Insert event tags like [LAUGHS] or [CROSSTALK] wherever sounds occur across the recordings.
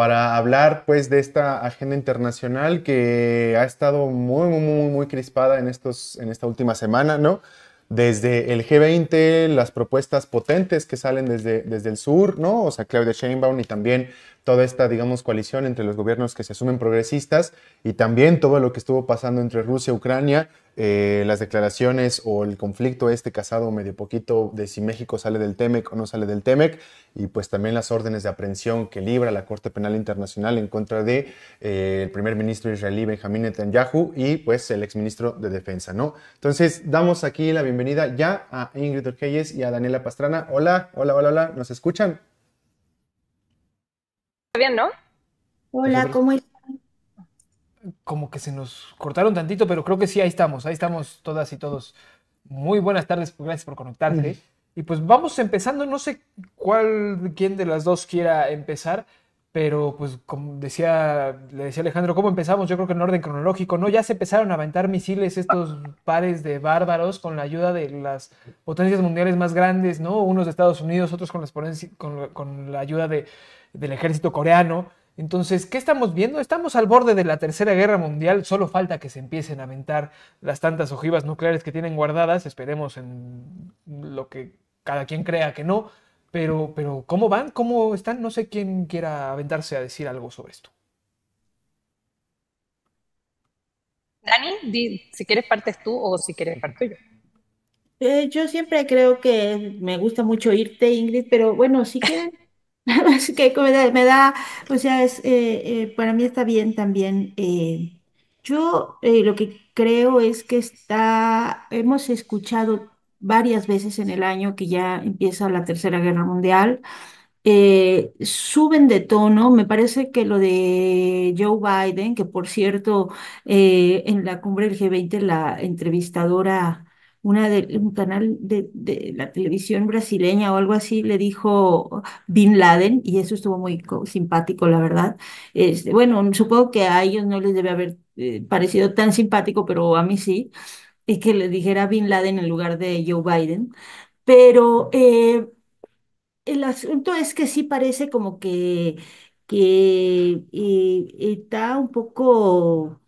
para hablar pues de esta agenda internacional que ha estado muy, muy, muy, muy crispada en, estos, en esta última semana, ¿no? Desde el G20, las propuestas potentes que salen desde, desde el sur, ¿no? O sea, Claudia Sheinbaum y también toda esta, digamos, coalición entre los gobiernos que se asumen progresistas y también todo lo que estuvo pasando entre Rusia y Ucrania, eh, las declaraciones o el conflicto este casado medio poquito de si México sale del TEMEC o no sale del TEMEC y pues también las órdenes de aprehensión que libra la Corte Penal Internacional en contra de eh, el primer ministro israelí Benjamín Netanyahu y pues el exministro de Defensa, ¿no? Entonces damos aquí la bienvenida ya a Ingrid Orgeyes y a Daniela Pastrana. Hola, hola, hola, hola, ¿nos escuchan? bien, ¿no? Hola, ¿cómo están? Como que se nos cortaron tantito, pero creo que sí, ahí estamos, ahí estamos todas y todos. Muy buenas tardes, gracias por conectarte. Y pues vamos empezando, no sé cuál, quién de las dos quiera empezar, pero pues como decía, le decía Alejandro, ¿cómo empezamos? Yo creo que en orden cronológico, ¿no? Ya se empezaron a aventar misiles estos pares de bárbaros con la ayuda de las potencias mundiales más grandes, ¿no? Unos de Estados Unidos, otros con, las con la ayuda de del ejército coreano. Entonces, ¿qué estamos viendo? Estamos al borde de la Tercera Guerra Mundial, solo falta que se empiecen a aventar las tantas ojivas nucleares que tienen guardadas, esperemos en lo que cada quien crea que no, pero, pero ¿cómo van? ¿Cómo están? No sé quién quiera aventarse a decir algo sobre esto. Dani, si quieres partes tú o si quieres parte yo. Eh, yo siempre creo que me gusta mucho irte, Ingrid, pero bueno, si quieren [LAUGHS] Así [LAUGHS] que me da, o sea, es, eh, eh, para mí está bien también. Eh, yo lo que creo es que está, hemos escuchado varias veces en el año que ya empieza la Tercera Guerra Mundial. suben de tono. Me parece que lo de Joe Biden, que por cierto, en la cumbre del G20 la entrevistadora una de, un canal de, la televisión brasileña o algo así le dijo Bin Laden, y eso estuvo muy simpático, la verdad. Este, bueno, supongo que a ellos no les debe haber eh, parecido tan simpático, pero a mí sí, es que le dijera Bin Laden en lugar de Joe Biden. Pero eh, el asunto es que sí parece como que, que eh, está un poco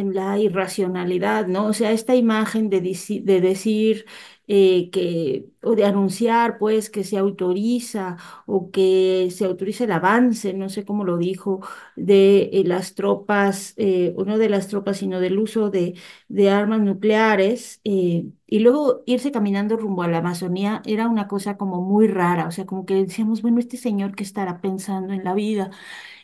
en la irracionalidad, ¿no? O sea, esta imagen de, de decir eh, que, o de anunciar, pues, que se autoriza o que se autoriza el avance, no sé cómo lo dijo, de eh, las tropas, eh, o no de las tropas, sino del uso de, de armas nucleares, y luego irse caminando rumbo a la Amazonía era una cosa como muy rara, o sea, como que decíamos, bueno, este señor que estará pensando en la vida,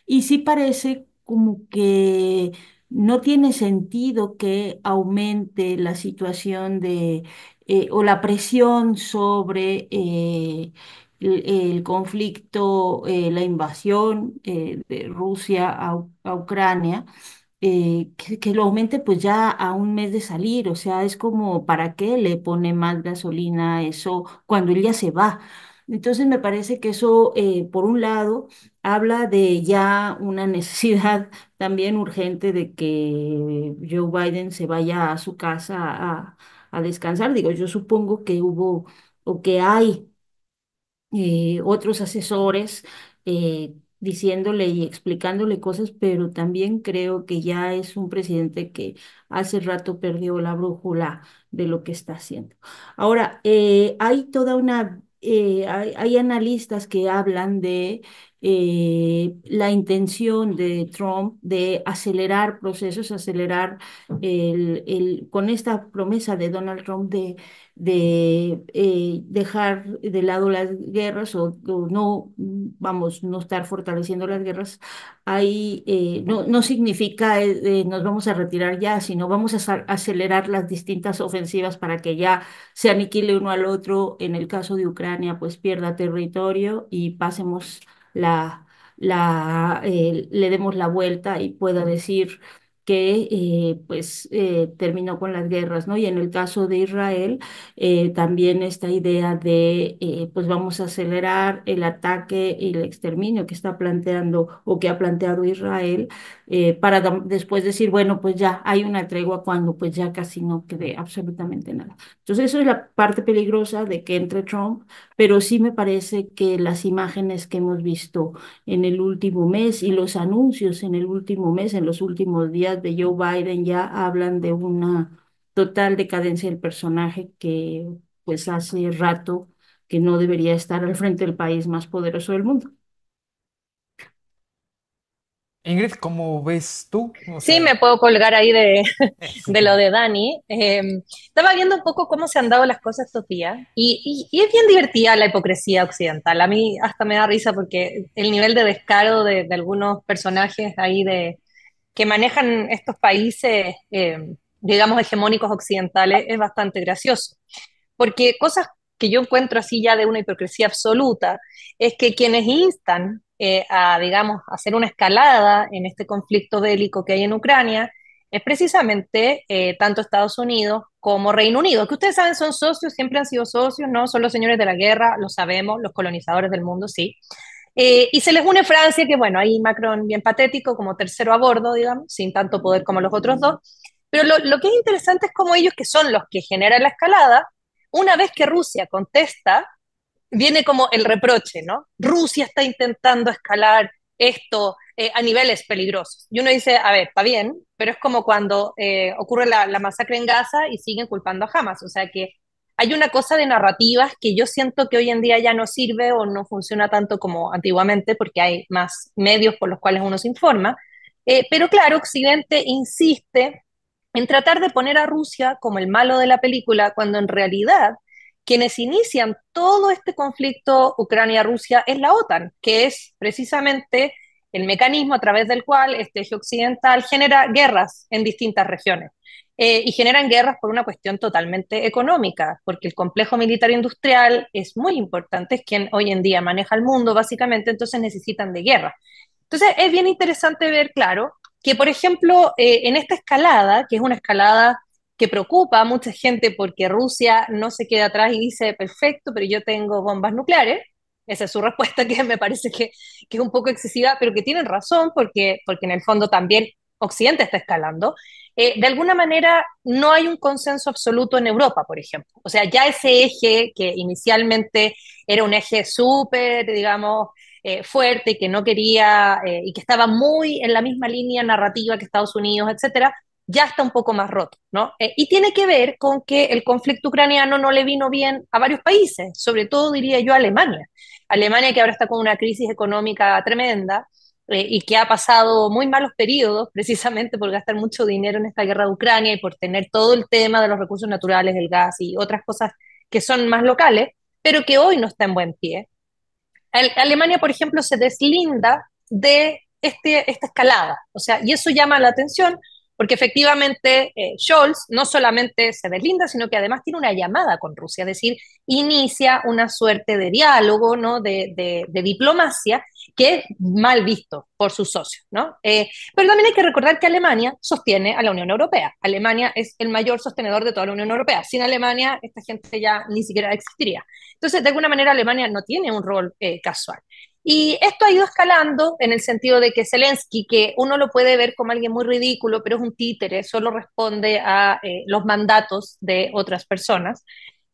y sí parece como que no tiene sentido que aumente la situación de eh, o la presión sobre eh, el, conflicto, eh, la invasión de Rusia a, Ucrania. que, lo aumente pues ya a un mes de salir, o sea, es como, ¿para qué le pone más gasolina eso cuando él ya se va? Entonces me parece que eso, por un lado, habla de ya una necesidad [LAUGHS] también urgente de que Joe Biden se vaya a su casa a, descansar. Digo, yo supongo que hubo o que hay eh, otros asesores eh, diciéndole y explicándole cosas, pero también creo que ya es un presidente que hace rato perdió la brújula de lo que está haciendo. Ahora, eh, hay toda una hay, analistas que hablan de eh, la intención de Trump de acelerar procesos, acelerar el, el, con esta promesa de Donald Trump de, de eh, dejar de lado las guerras o, no, vamos, no estar fortaleciendo las guerras, ahí eh, no, no, significa nos vamos a retirar ya, sino vamos a acelerar las distintas ofensivas para que ya se aniquile uno al otro. En el caso de Ucrania, pues pierda territorio y pasemos la, la eh, le demos la vuelta y pueda decir que eh, pues eh, terminó con las guerras, ¿no? Y en el caso de Israel, también esta idea de pues vamos a acelerar el ataque y el exterminio que está planteando o que ha planteado Israel, eh, para después decir, bueno, pues ya hay una tregua cuando pues ya casi no quede absolutamente nada. Entonces, eso es la parte peligrosa de que entre Trump, pero sí me parece que las imágenes que hemos visto en el último mes y los anuncios en el último mes, en los últimos días de Joe Biden, ya hablan de una total decadencia del personaje que pues hace rato que no debería estar al frente del país más poderoso del mundo. Ingrid, ¿cómo ves tú? sí, me puedo colgar ahí de, [LAUGHS] lo de Dani. Em, estaba viendo un poco cómo se han dado las cosas estos días y, es bien divertida la hipocresía occidental. A mí hasta me da risa porque el nivel de descaro de, algunos personajes ahí de, que manejan estos países, em, digamos, hegemónicos occidentales es bastante gracioso. Porque cosas que yo encuentro así ya de una hipocresía absoluta, es que quienes instan eh, a, digamos, hacer una escalada en este conflicto bélico que hay en Ucrania, es precisamente eh, tanto Estados Unidos como Reino Unido, que ustedes saben son socios, siempre han sido socios, ¿no? Son los señores de la guerra, lo sabemos, los colonizadores del mundo, sí. Eh, y se les une Francia, que bueno, ahí Macron bien patético, como tercero a bordo, digamos, sin tanto poder como los otros dos. Pero lo, lo que es interesante es cómo ellos, que son los que generan la escalada, una vez que Rusia contesta, viene como el reproche, ¿no? Rusia está intentando escalar esto eh, a niveles peligrosos. Y uno dice, a ver, está bien, pero es como cuando eh, ocurre la, masacre en Gaza y siguen culpando a Hamas. O sea que hay una cosa de narrativas que yo siento que hoy en día ya no sirve o no funciona tanto como antiguamente porque hay más medios por los cuales uno se informa. Eh, pero claro, Occidente insiste en tratar de poner a Rusia como el malo de la película, cuando en realidad quienes inician todo este conflicto Ucrania-Rusia es la OTAN, que es precisamente el mecanismo a través del cual este eje occidental genera guerras en distintas regiones. Eh, y generan guerras por una cuestión totalmente económica, porque el complejo militar industrial es muy importante, es quien hoy en día maneja el mundo, básicamente, entonces necesitan de guerra. Entonces es bien interesante ver, claro, que, por ejemplo, eh, en esta escalada, que es una escalada que preocupa a mucha gente porque Rusia no se queda atrás y dice, perfecto, pero yo tengo bombas nucleares, esa es su respuesta [LAUGHS] que me parece que, es un poco excesiva, pero que tienen razón porque, porque en el fondo también Occidente está escalando. Eh, de alguna manera no hay un consenso absoluto en Europa, por ejemplo. O sea, ya ese eje que inicialmente era un eje súper, digamos, eh, fuerte que no quería eh, y que estaba muy en la misma línea narrativa que Estados Unidos, etcétera, ya está un poco más roto, ¿no? Eh, y tiene que ver con que el conflicto ucraniano no le vino bien a varios países, sobre todo diría yo a Alemania. Alemania que ahora está con una crisis económica tremenda y que ha pasado muy malos periodos precisamente por gastar mucho dinero en esta guerra de Ucrania y por tener todo el tema de los recursos naturales, el gas y otras cosas que son más locales, pero que hoy no está en buen pie. Alemania, por ejemplo, se deslinda de este, esta escalada. O sea, y eso llama la atención porque efectivamente eh, Scholz no solamente se deslinda, sino que además tiene una llamada con Rusia, es decir, inicia una suerte de diálogo, ¿no? de diplomacia, que es mal visto por sus socios. ¿no? Eh, pero también hay que recordar que Alemania sostiene a la Unión Europea. Alemania es el mayor sostenedor de toda la Unión Europea. Sin Alemania, esta gente ya ni siquiera existiría. Entonces, de alguna manera, Alemania no tiene un rol eh, casual. Y esto ha ido escalando en el sentido de que Zelensky, que uno lo puede ver como alguien muy ridículo, pero es un títere, solo responde a eh, los mandatos de otras personas,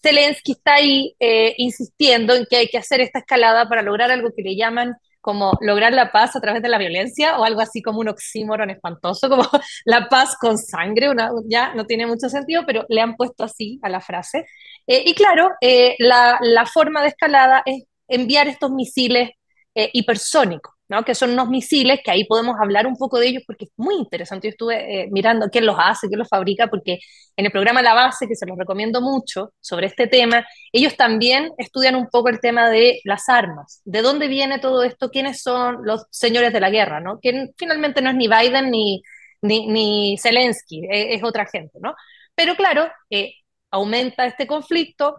Zelensky está ahí insistiendo en que hay que hacer esta escalada para lograr algo que le llaman como lograr la paz a través de la violencia o algo así como un oxímoron espantoso, como [LAUGHS] la paz con sangre, ya no tiene mucho sentido, pero le han puesto así a la frase. Eh, y claro, eh, la, forma de escalada es enviar estos misiles eh, hipersónicos. ¿no? que son unos misiles, que ahí podemos hablar un poco de ellos porque es muy interesante. Yo estuve eh, mirando quién los hace, quién los fabrica, porque en el programa La Base, que se los recomiendo mucho sobre este tema, ellos también estudian un poco el tema de las armas, de dónde viene todo esto, quiénes son los señores de la guerra, que finalmente no es ni Biden ni, ni, Zelensky, e, es, otra gente. ¿no? Pero claro, eh, aumenta este conflicto.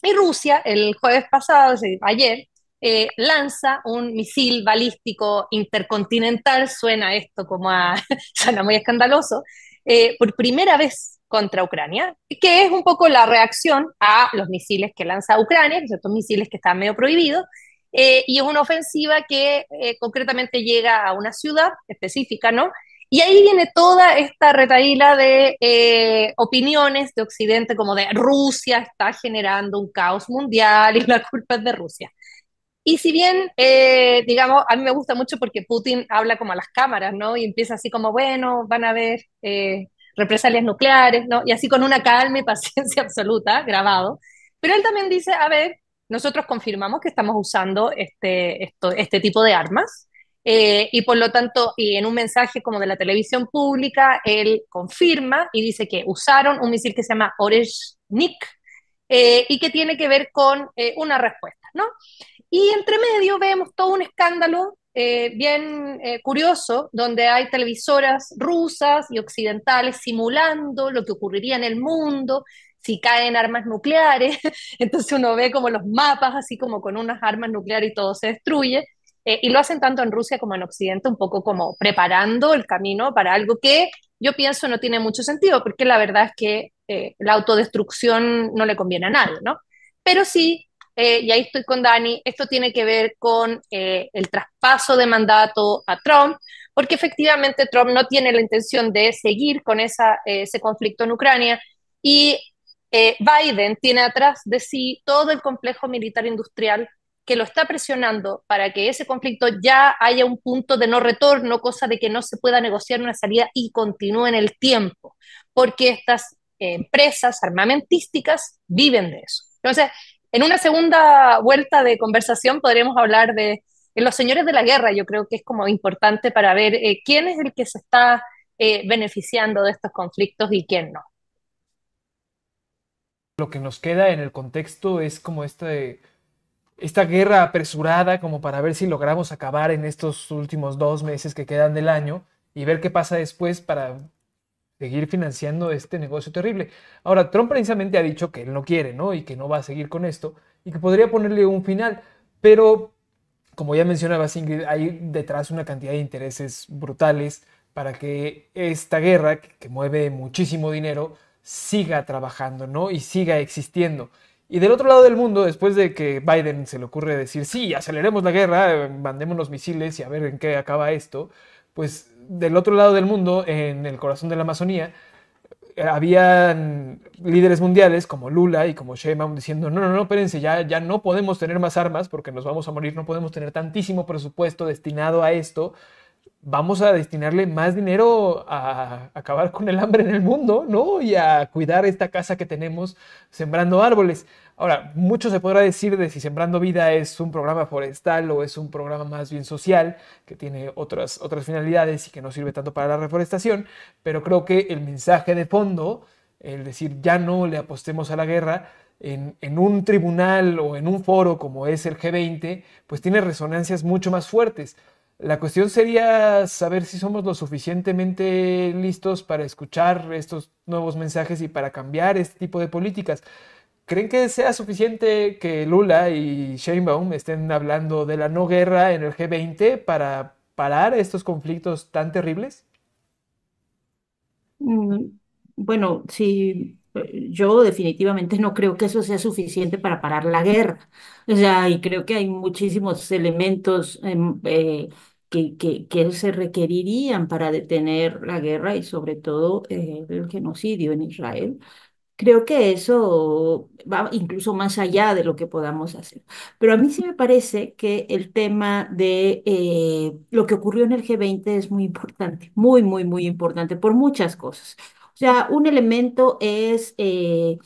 Y Rusia, el jueves pasado, ayer, eh, lanza un misil balístico intercontinental, suena esto como a, [LAUGHS] suena muy escandaloso, eh, por primera vez contra Ucrania, que es un poco la reacción a los misiles que lanza Ucrania, estos misiles que están medio prohibidos, eh, y es una ofensiva que concretamente llega a una ciudad específica, ¿no? Y ahí viene toda esta retaíla de opiniones de Occidente, como de Rusia está generando un caos mundial y [LAUGHS] la culpa es de Rusia. Y si bien, eh, digamos, a mí me gusta mucho porque Putin habla como a las cámaras, ¿no? Y empieza así como, bueno, van a ver eh, represalias nucleares, ¿no? Y así con una calma y [LAUGHS] paciencia absoluta, grabado. Pero él también dice, a ver, nosotros confirmamos que estamos usando este, esto, este tipo de armas eh, y por lo tanto, y en un mensaje como de la televisión pública, él confirma y dice que usaron un misil que se llama Oreshnik y que tiene que ver con una respuesta, ¿no? Y entre medio vemos todo un escándalo eh, bien eh, curioso, donde hay televisoras rusas y occidentales simulando lo que ocurriría en el mundo si caen armas nucleares. [LAUGHS] Entonces uno ve como los mapas, así como con unas armas nucleares y todo se destruye. Eh, y lo hacen tanto en Rusia como en Occidente, un poco como preparando el camino para algo que yo pienso no tiene mucho sentido, porque la verdad es que la autodestrucción no le conviene a nadie, ¿no? Pero sí eh, y ahí estoy con Dani, esto tiene que ver con eh, el traspaso de mandato a Trump, porque efectivamente Trump no tiene la intención de seguir con esa, eh, ese conflicto en Ucrania y Biden tiene atrás de sí todo el complejo militar industrial que lo está presionando para que ese conflicto ya haya un punto de no retorno, cosa de que no se pueda negociar una salida y continúe en el tiempo, porque estas empresas armamentísticas viven de eso. Entonces, en una segunda vuelta de conversación podremos hablar de los señores de la guerra, yo creo que es como importante para ver eh, quién es el que se está eh, beneficiando de estos conflictos y quién no. Lo que nos queda en el contexto es como esta eh, esta guerra apresurada, como para ver si logramos acabar en estos últimos dos meses que quedan del año y ver qué pasa después para seguir financiando este negocio terrible. Ahora, Trump precisamente ha dicho que él no quiere, ¿no? Y que no va a seguir con esto y que podría ponerle un final, pero como ya mencionaba Ingrid, hay detrás una cantidad de intereses brutales para que esta guerra, que mueve muchísimo dinero, siga trabajando, ¿no? Y siga existiendo. Y del otro lado del mundo, después de que Biden se le ocurre decir, sí, aceleremos la guerra, eh, mandemos los misiles y a ver en qué acaba esto, pues del otro lado del mundo, en el corazón de la Amazonía, eh, habían líderes mundiales como Lula y como Sheinbaum diciendo, no, no, no, espérense, ya, ya no podemos tener más armas porque nos vamos a morir, no podemos tener tantísimo presupuesto destinado a esto, vamos a destinarle más dinero a acabar con el hambre en el mundo, ¿no? Y a cuidar esta casa que tenemos sembrando árboles. Ahora, mucho se podrá decir de si Sembrando Vida es un programa forestal o es un programa más bien social, que tiene otras, otras finalidades y que no sirve tanto para la reforestación, pero creo que el mensaje de fondo, el decir ya no le apostemos a la guerra, en, en, un tribunal o en un foro como es el G20, pues tiene resonancias mucho más fuertes. La cuestión sería saber si somos lo suficientemente listos para escuchar estos nuevos mensajes y para cambiar este tipo de políticas. ¿Creen que sea suficiente que Lula y Sheinbaum estén hablando de la no guerra en el G20 para parar estos conflictos tan terribles? Mm, bueno, sí, yo definitivamente no creo que eso sea suficiente para parar la guerra. O sea, y creo que hay muchísimos elementos em, eh, que, que, que, se requerirían para detener la guerra y sobre todo eh, el genocidio en Israel. Creo que eso va incluso más allá de lo que podamos hacer. Pero a mí sí me parece que el tema de eh, lo que ocurrió en el G20 es muy importante, muy, muy, muy importante por muchas cosas. O sea, un elemento es... Eh,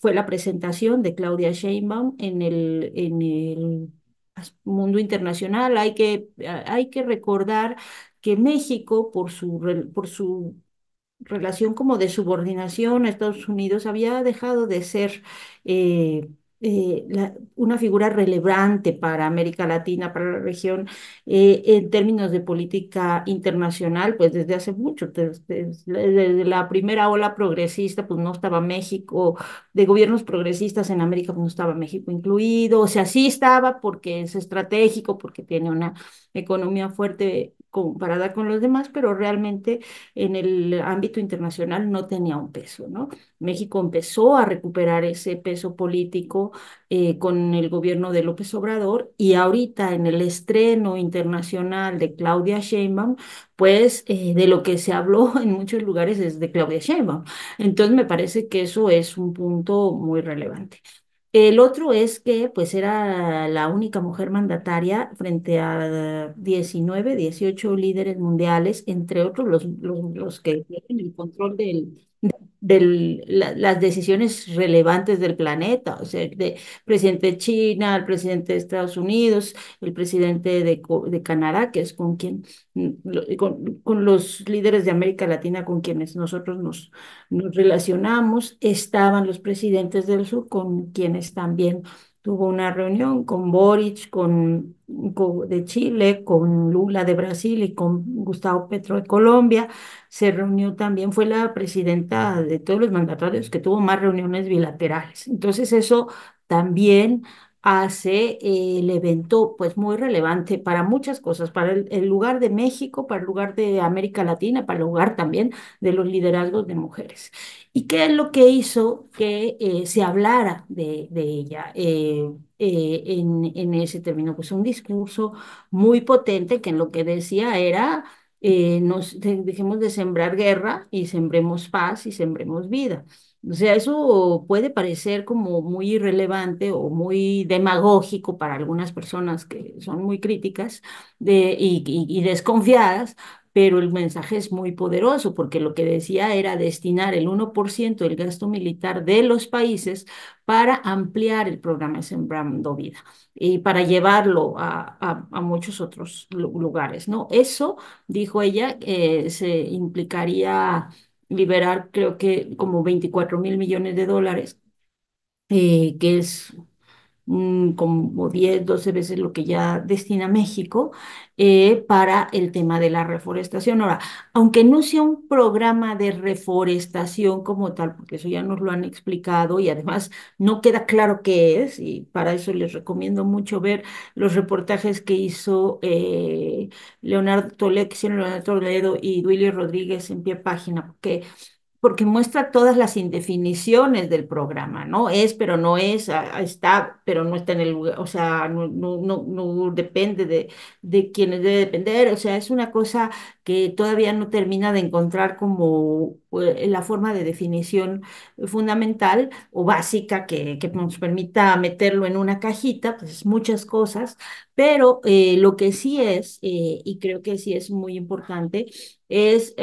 fue la presentación de Claudia Sheinbaum en el, en el mundo internacional, hay que, hay que recordar que México, por su, por su relación como de subordinación a Estados Unidos, había dejado de ser eh, eh, la, una figura relevante para América Latina, para la región, eh, en términos de política internacional, pues desde hace mucho, desde, la primera ola progresista, pues no estaba México, de gobiernos progresistas en América, pues, no estaba México incluido, o sea, sí estaba porque es estratégico, porque tiene una economía fuerte comparada con los demás, pero realmente en el ámbito internacional no tenía un peso, ¿no? México empezó a recuperar ese peso político eh, con el gobierno de López Obrador y ahorita en el estreno internacional de Claudia Sheinbaum, pues eh, de lo que se habló [LAUGHS] en muchos lugares es de Claudia Sheinbaum. Entonces me parece que eso es un punto muy relevante. El otro es que pues era la única mujer mandataria frente a 19, 18 líderes mundiales, entre otros los, los, que tienen el control del de las decisiones relevantes del planeta, o sea, de presidente de China, el presidente de Estados Unidos, el presidente de, de Canadá, que es con quien, con, los líderes de América Latina con quienes nosotros nos, nos relacionamos, estaban los presidentes del sur con quienes también tuvo una reunión con Boric con, de Chile, con Lula de Brasil y con Gustavo Petro de Colombia. Se reunió también, fue la presidenta de todos los mandatarios que tuvo más reuniones bilaterales. Entonces eso también hace el evento pues muy relevante para muchas cosas, para el, lugar de México, para el lugar de América Latina, para el lugar también de los liderazgos de mujeres. ¿Y qué es lo que hizo que eh, se hablara de, ella? Eh, eh, en, ese término, pues un discurso muy potente que en lo que decía era, nos dejemos de sembrar guerra y sembremos paz y sembremos vida. O sea, eso puede parecer como muy irrelevante o muy demagógico para algunas personas que son muy críticas y, desconfiadas, pero el mensaje es muy poderoso porque lo que decía era destinar el 1% del gasto militar de los países para ampliar el programa Sembrando Vida y para llevarlo a, muchos otros lugares. ¿no? Eso, dijo ella, eh, se implicaría liberar creo que como 24 mil millones de dólares, eh, que es Mm, como 10, 12 veces lo que ya destina México eh, para el tema de la reforestación. Ahora, aunque no sea un programa de reforestación como tal, porque eso ya nos lo han explicado y además no queda claro qué es, y para eso les recomiendo mucho ver los reportajes que hizo eh, Leonardo Toledo, Leonardo Toledo y Duilio Rodríguez en pie página, porque porque muestra todas las indefiniciones del programa, ¿no? Es, pero no es, ah, ah, está, pero no está en el lugar, o sea, no, depende de, de quienes debe depender, o sea, es una cosa que todavía no termina de encontrar como eh, la forma de definición fundamental o básica que, nos permita meterlo en una cajita, pues muchas cosas, pero eh, lo que sí es, eh, y creo que sí es muy importante, es,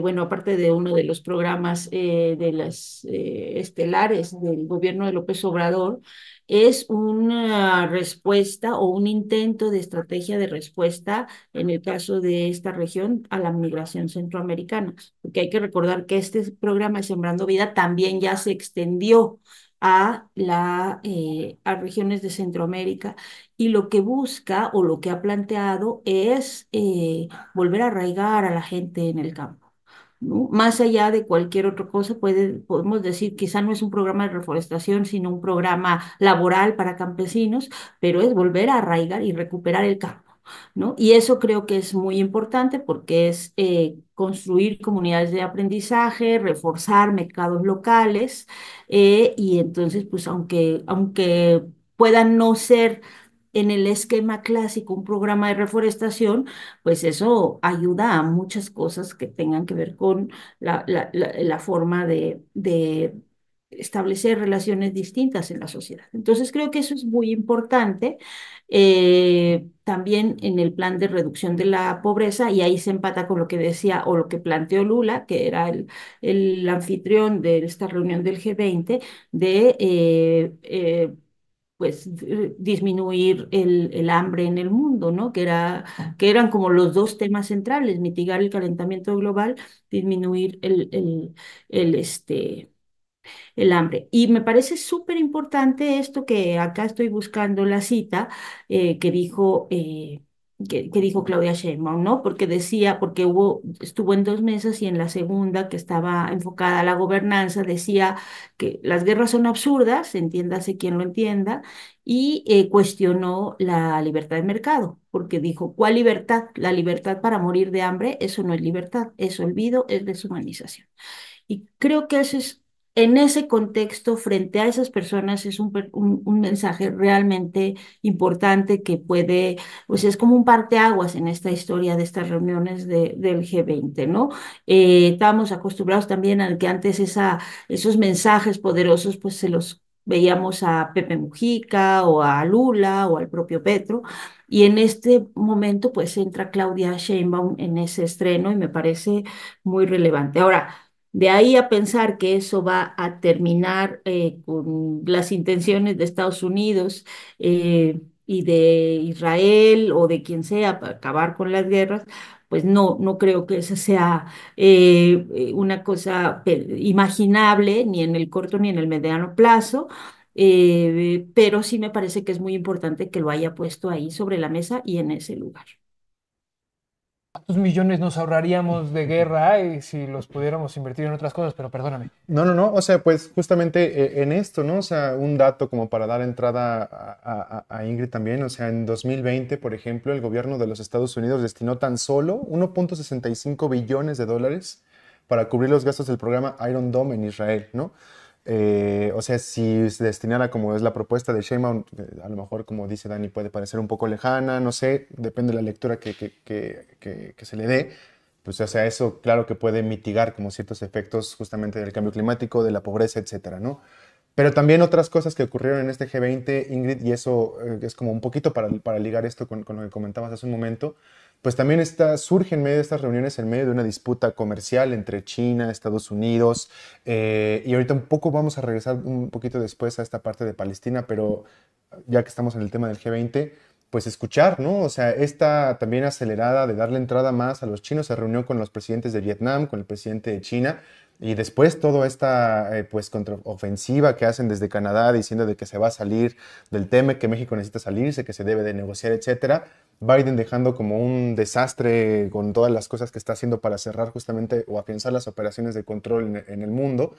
bueno, aparte de uno de los programas de las estelares del gobierno de López Obrador, es una respuesta o un intento de estrategia de respuesta, en el caso de esta región, a la migración centroamericana. Porque hay que recordar que este programa Sembrando Vida también ya se extendió a, la, eh, a regiones de Centroamérica y lo que busca o lo que ha planteado es eh, volver a arraigar a la gente en el campo. ¿no? Más allá de cualquier otra cosa, puede, podemos decir, quizá no es un programa de reforestación, sino un programa laboral para campesinos, pero es volver a arraigar y recuperar el campo. ¿No? Y eso creo que es muy importante porque es eh, construir comunidades de aprendizaje, reforzar mercados locales eh, y entonces, pues aunque, aunque puedan no ser en el esquema clásico un programa de reforestación, pues eso ayuda a muchas cosas que tengan que ver con la, la, forma de, establecer relaciones distintas en la sociedad. Entonces creo que eso es muy importante eh, también en el plan de reducción de la pobreza y ahí se empata con lo que decía o lo que planteó Lula, que era el, el anfitrión de esta reunión del G20, de eh, eh, pues eh, disminuir el, el, hambre en el mundo, ¿no? Que, era, que eran como los dos temas centrales, mitigar el calentamiento global, disminuir el, el, el este, el hambre. Y me parece súper importante esto que acá estoy buscando la cita eh, que dijo... Eh, que, dijo Claudia Sheinbaum, ¿no? Porque decía, porque hubo, estuvo en dos meses y en la segunda, que estaba enfocada a la gobernanza, decía que las guerras son absurdas, entiéndase quien lo entienda, y eh, cuestionó la libertad de mercado, porque dijo, ¿cuál libertad? La libertad para morir de hambre, eso no es libertad, es olvido, es deshumanización. Y creo que eso es en ese contexto, frente a esas personas, es un, mensaje realmente importante que puede, pues es como un parteaguas en esta historia de estas reuniones del G20, ¿no? Eh, acostumbrados también al que antes esos mensajes poderosos, pues se los veíamos a Pepe Mujica o a Lula o al propio Petro. Y en este momento, pues entra Claudia Sheinbaum en ese estreno y me parece muy relevante. Ahora, de ahí a pensar que eso va a terminar eh, con las intenciones de Estados Unidos eh, y de Israel o de quien sea para acabar con las guerras, pues no, no creo que esa sea eh, una cosa imaginable ni en el corto ni en el mediano plazo. pero sí me parece que es muy importante que lo haya puesto ahí sobre la mesa y en ese lugar. ¿Cuántos millones nos ahorraríamos de guerra y si los pudiéramos invertir en otras cosas? Pero perdóname. No, no, no. O sea, pues justamente eh, en esto, ¿no? O sea, un dato como para dar entrada a, a Ingrid también. O sea, en 2020, por ejemplo, el gobierno de los Estados Unidos destinó tan solo 1.65 billones de dólares para cubrir los gastos del programa Iron Dome en Israel, ¿no? Eh, o sea, si se destinara como es la propuesta de Sheinbaum, a lo mejor como dice Dani puede parecer un poco lejana, no sé, depende de la lectura que, que, que, se le dé, pues o sea, eso claro que puede mitigar como ciertos efectos justamente del cambio climático, de la pobreza, etcétera, ¿no? Pero también otras cosas que ocurrieron en este G20, Ingrid, y eso eh, es como un poquito para, para ligar esto con, con, lo que comentabas hace un momento, pues también está, surge en medio de estas reuniones, en medio de una disputa comercial entre China, Estados Unidos, eh, y ahorita un poco vamos a regresar un poquito después a esta parte de Palestina, pero ya que estamos en el tema del G20, pues escuchar, ¿no? O sea, esta también acelerada de darle entrada más a los chinos, se reunió con los presidentes de Vietnam, con el presidente de China, y después toda esta eh, pues contraofensiva que hacen desde Canadá diciendo de que se va a salir del tema, que México necesita salirse, que se debe de negociar, etcétera. Biden dejando como un desastre con todas las cosas que está haciendo para cerrar justamente o afianzar las operaciones de control en, el mundo.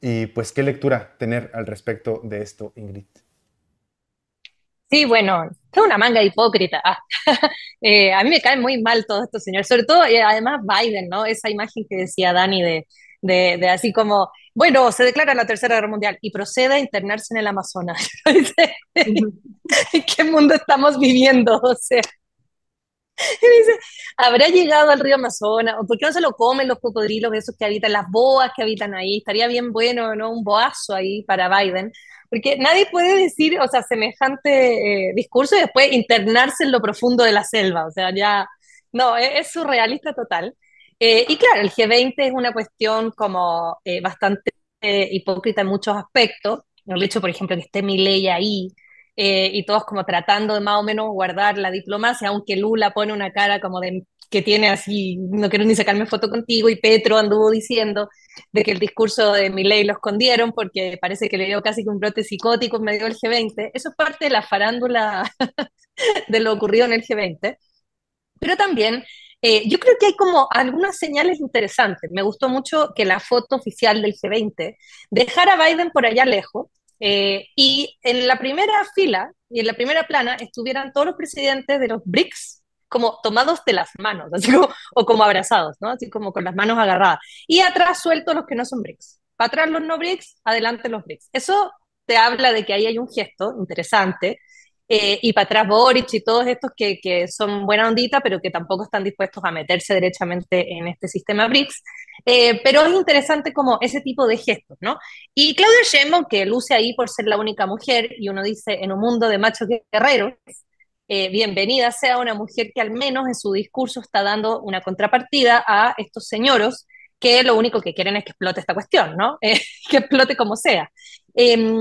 Y pues, ¿qué lectura tener al respecto de esto, Ingrid? Sí, bueno, es una manga hipócrita. Ah, [LAUGHS] eh, a mí me cae muy mal todo esto señor sobre todo, y además, Biden, ¿no? Esa imagen que decía Dani de de, así como, bueno, se declara la Tercera Guerra Mundial y procede a internarse en el Amazonas. [LAUGHS] qué mundo estamos viviendo? O sea, y dice, ¿habrá llegado al río Amazonas? ¿O ¿Por qué no se lo comen los cocodrilos esos que habitan, las boas que habitan ahí? Estaría bien bueno, ¿no? Un boazo ahí para Biden. Porque nadie puede decir, o sea, semejante eh, discurso y después internarse en lo profundo de la selva. O sea, ya, no, e-, es surrealista total. Eh, y claro, el G20 es una cuestión como eh, bastante eh, hipócrita en muchos aspectos. El hecho, por ejemplo, que esté ley ahí y todos como tratando de más o menos guardar la diplomacia, aunque Lula pone una cara como de que tiene así, no quiero ni sacarme foto contigo, y Petro anduvo diciendo de que el discurso de ley lo escondieron porque parece que le dio casi que un brote psicótico en medio del G20. Eso es parte de la farándula [LAUGHS] de lo ocurrido en el G20. Pero también eh, yo creo que hay como algunas señales interesantes. Me gustó mucho que la foto oficial del G20 dejara a Biden por allá lejos eh, y en la primera fila y en la primera plana estuvieran todos los presidentes de los BRICS como tomados de las manos, o como abrazados, Así como con las manos agarradas. Y atrás suelto los que no son BRICS. Para atrás los no BRICS, adelante los BRICS. Eso te habla de que ahí hay un gesto interesante eh, y para atrás Boric y todos estos que, que, son buena ondita, pero que tampoco están dispuestos a meterse derechamente en este sistema BRICS. Eh, pero es interesante como ese tipo de gestos, ¿no? Y Claudia Sheinbaum, que luce ahí por ser la única mujer, y uno dice, en un mundo de machos guerreros, eh, bienvenida sea una mujer que al menos en su discurso está dando una contrapartida a estos señoros que lo único que quieren es que explote esta cuestión, ¿no? [LAUGHS] que explote como sea. Em,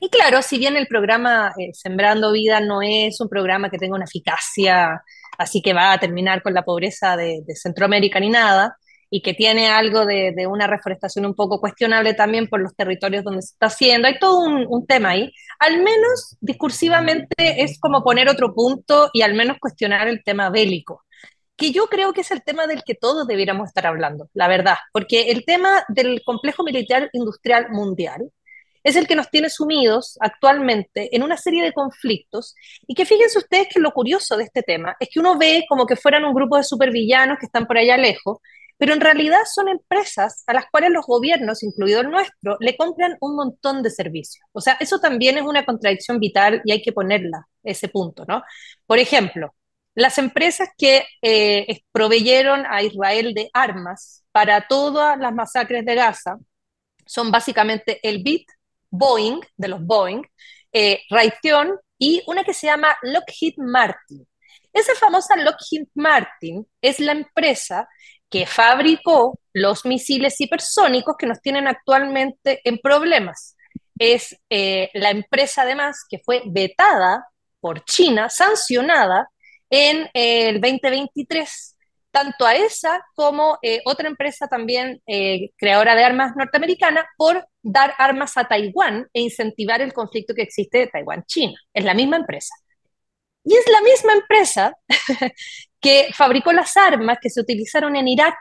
y claro, si bien el programa eh, Sembrando Vida no es un programa que tenga una eficacia, así que va a terminar con la pobreza de, Centroamérica ni nada, y que tiene algo de, una reforestación un poco cuestionable también por los territorios donde se está haciendo, hay todo un, un tema ahí, al menos discursivamente es como poner otro punto y al menos cuestionar el tema bélico que yo creo que es el tema del que todos debiéramos estar hablando, la verdad, porque el tema del complejo militar industrial mundial es el que nos tiene sumidos actualmente en una serie de conflictos y que fíjense ustedes que lo curioso de este tema es que uno ve como que fueran un grupo de supervillanos que están por allá lejos, pero en realidad son empresas a las cuales los gobiernos, incluido el nuestro, le compran un montón de servicios. O sea, eso también es una contradicción vital y hay que ponerla, ese punto, ¿no? Por ejemplo, las empresas que eh, proveyeron a Israel de armas para todas las masacres de Gaza son básicamente el BIT, Boeing, de los Boeing, eh, Raytheon y una que se llama Lockheed Martin. Esa famosa Lockheed Martin es la empresa que fabricó los misiles hipersónicos que nos tienen actualmente en problemas. Es eh, la empresa además que fue vetada por China, sancionada en eh, el 2023, tanto a esa como otra empresa también creadora de armas norteamericana por dar armas a Taiwán e incentivar el conflicto que existe de Taiwán-China. Es la misma empresa. Y es la misma empresa [LAUGHS] que fabricó las armas que se utilizaron en Irak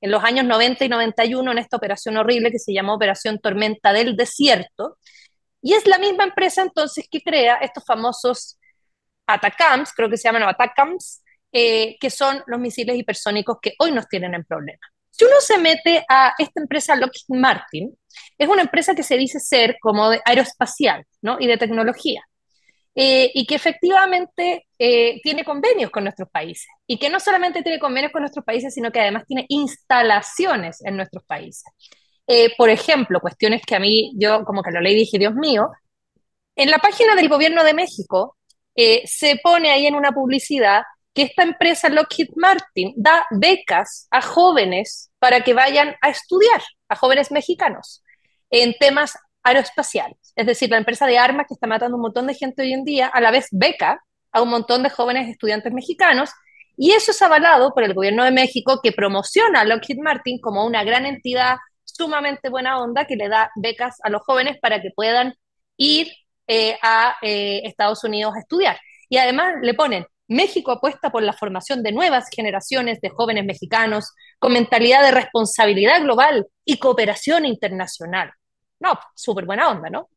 en los años 90 y 91 en esta operación horrible que se llamó Operación Tormenta del Desierto. Y es la misma empresa entonces que crea estos famosos ATACAMS, creo que se llaman ATACAMS, eh, que son los misiles hipersónicos que hoy nos tienen en problemas. Si uno se mete a esta empresa Lockheed Martin, es una empresa que se dice ser como de aeroespacial ¿no? y de tecnología. Eh, y que efectivamente eh, tiene convenios con nuestros países. Y que no solamente tiene convenios con nuestros países, sino que además tiene instalaciones en nuestros países. Eh, por ejemplo, cuestiones que a mí yo como que lo leí y dije, Dios mío, en la página del gobierno de México se pone ahí en una publicidad que esta empresa Lockheed Martin da becas a jóvenes para que vayan a estudiar, a jóvenes mexicanos, en temas aeroespaciales. Es decir, la empresa de armas que está matando un montón de gente hoy en día, a la vez beca a un montón de jóvenes estudiantes mexicanos, y eso es avalado por el gobierno de México que promociona a Lockheed Martin como una gran entidad sumamente buena onda que le da becas a los jóvenes para que puedan ir eh, a eh, Estados Unidos a estudiar. Y además le ponen México apuesta por la formación de nuevas generaciones de jóvenes mexicanos con mentalidad de responsabilidad global y cooperación internacional. No, súper buena onda, ¿no?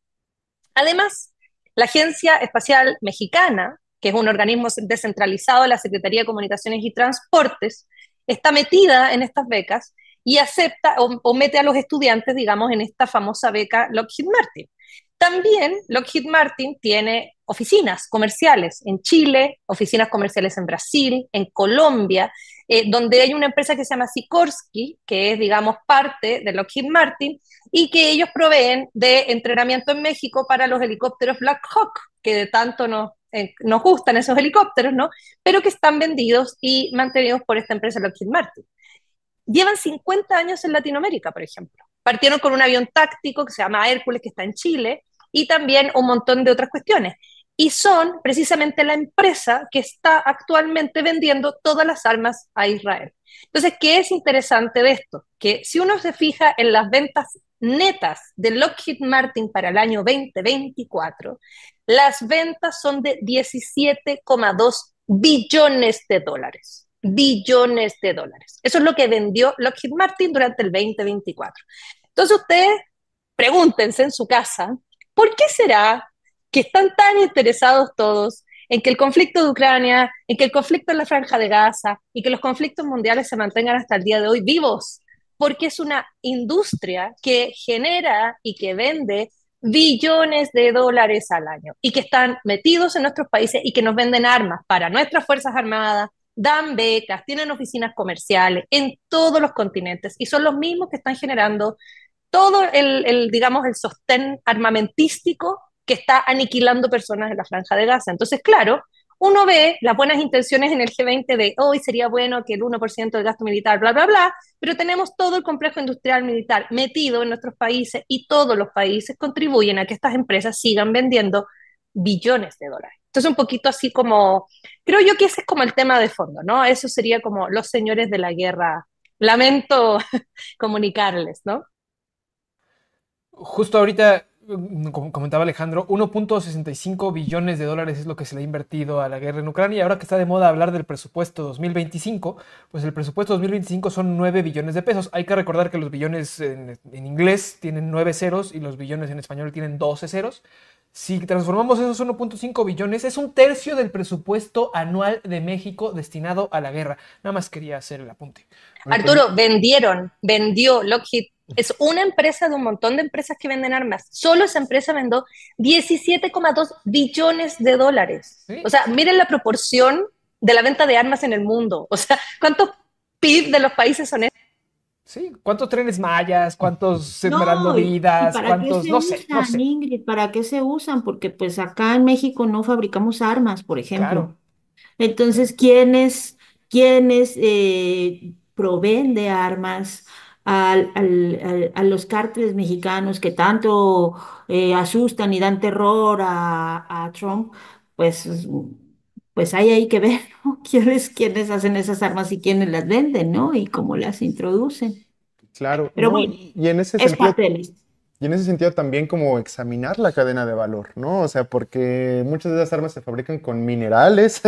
Además, la Agencia Espacial Mexicana, que es un organismo descentralizado de la Secretaría de Comunicaciones y Transportes, está metida en estas becas y acepta o, o, mete a los estudiantes, digamos, en esta famosa beca Lockheed Martin. También Lockheed Martin tiene oficinas comerciales en Chile, oficinas comerciales en Brasil, en Colombia, eh, donde hay una empresa que se llama Sikorsky, que es, digamos, parte de Lockheed Martin, y que ellos proveen de entrenamiento en México para los helicópteros Black Hawk, que de tanto nos, eh, nos gustan esos helicópteros, ¿no? Pero que están vendidos y mantenidos por esta empresa Lockheed Martin. Llevan 50 años en Latinoamérica, por ejemplo. Partieron con un avión táctico que se llama Hércules, que está en Chile, y también un montón de otras cuestiones y son precisamente la empresa que está actualmente vendiendo todas las armas a Israel. Entonces, ¿qué es interesante de esto? Que si uno se fija en las ventas netas de Lockheed Martin para el año 2024, las ventas son de 17,2 billones de dólares. Billones de dólares. Eso es lo que vendió Lockheed Martin durante el 2024. Entonces ustedes pregúntense en su casa, ¿por qué será que están tan interesados todos en que el conflicto de Ucrania, en que el conflicto en la franja de Gaza y que los conflictos mundiales se mantengan hasta el día de hoy vivos, porque es una industria que genera y que vende billones de dólares al año y que están metidos en nuestros países y que nos venden armas para nuestras Fuerzas Armadas, dan becas, tienen oficinas comerciales en todos los continentes y son los mismos que están generando todo el, digamos, el sostén armamentístico que está aniquilando personas en la franja de Gaza. Entonces, claro, uno ve las buenas intenciones en el G20 de hoy sería bueno que el 1% del gasto militar, bla, bla, bla, pero tenemos todo el complejo industrial militar metido en nuestros países y todos los países contribuyen a que estas empresas sigan vendiendo billones de dólares. Entonces, un poquito así como, creo yo que ese es como el tema de fondo, ¿no? Eso sería como los señores de la guerra. Lamento [LAUGHS] comunicarles, ¿no? Justo ahorita Mm, como comentaba Alejandro, 1.65 billones de dólares es lo que se le ha invertido a la guerra en Ucrania. Y ahora que está de moda hablar del presupuesto 2025, pues el presupuesto 2025 son 9 billones de pesos. Hay que recordar que los billones en, inglés tienen 9 ceros y los billones en español tienen 12 ceros. Si transformamos esos 1.5 billones, es un tercio del presupuesto anual de México destinado a la guerra. Nada más quería hacer el apunte. Arturo, vendieron, vendió Lockheed es una empresa de un montón de empresas que venden armas. Solo esa empresa vendó 17,2 billones de dólares. O sea, miren la proporción de la venta de armas en el mundo. O sea, ¿cuántos PIB de los países son estos? Sí, ¿cuántos trenes mayas? ¿Cuántos sembrando no, vidas? Para ¿Cuántos? Qué se no usan, sé, ¿para qué se usan? Porque pues acá en México no fabricamos armas, por ejemplo. Entonces, ¿quiénes, quiénes eh, proveen de armas? al, al, a los cárteles mexicanos que tanto eh, asustan y dan terror a, a Trump, pues pues hay ahí que ver, [LAUGHS] ¿Quiénes, quiénes hacen esas armas y quiénes las venden, ¿no? Y cómo las introducen. Claro, pero bueno, y en ese sentido, Y en ese sentido también como examinar la cadena de valor, ¿no? O sea, porque muchas de las armas se fabrican con minerales,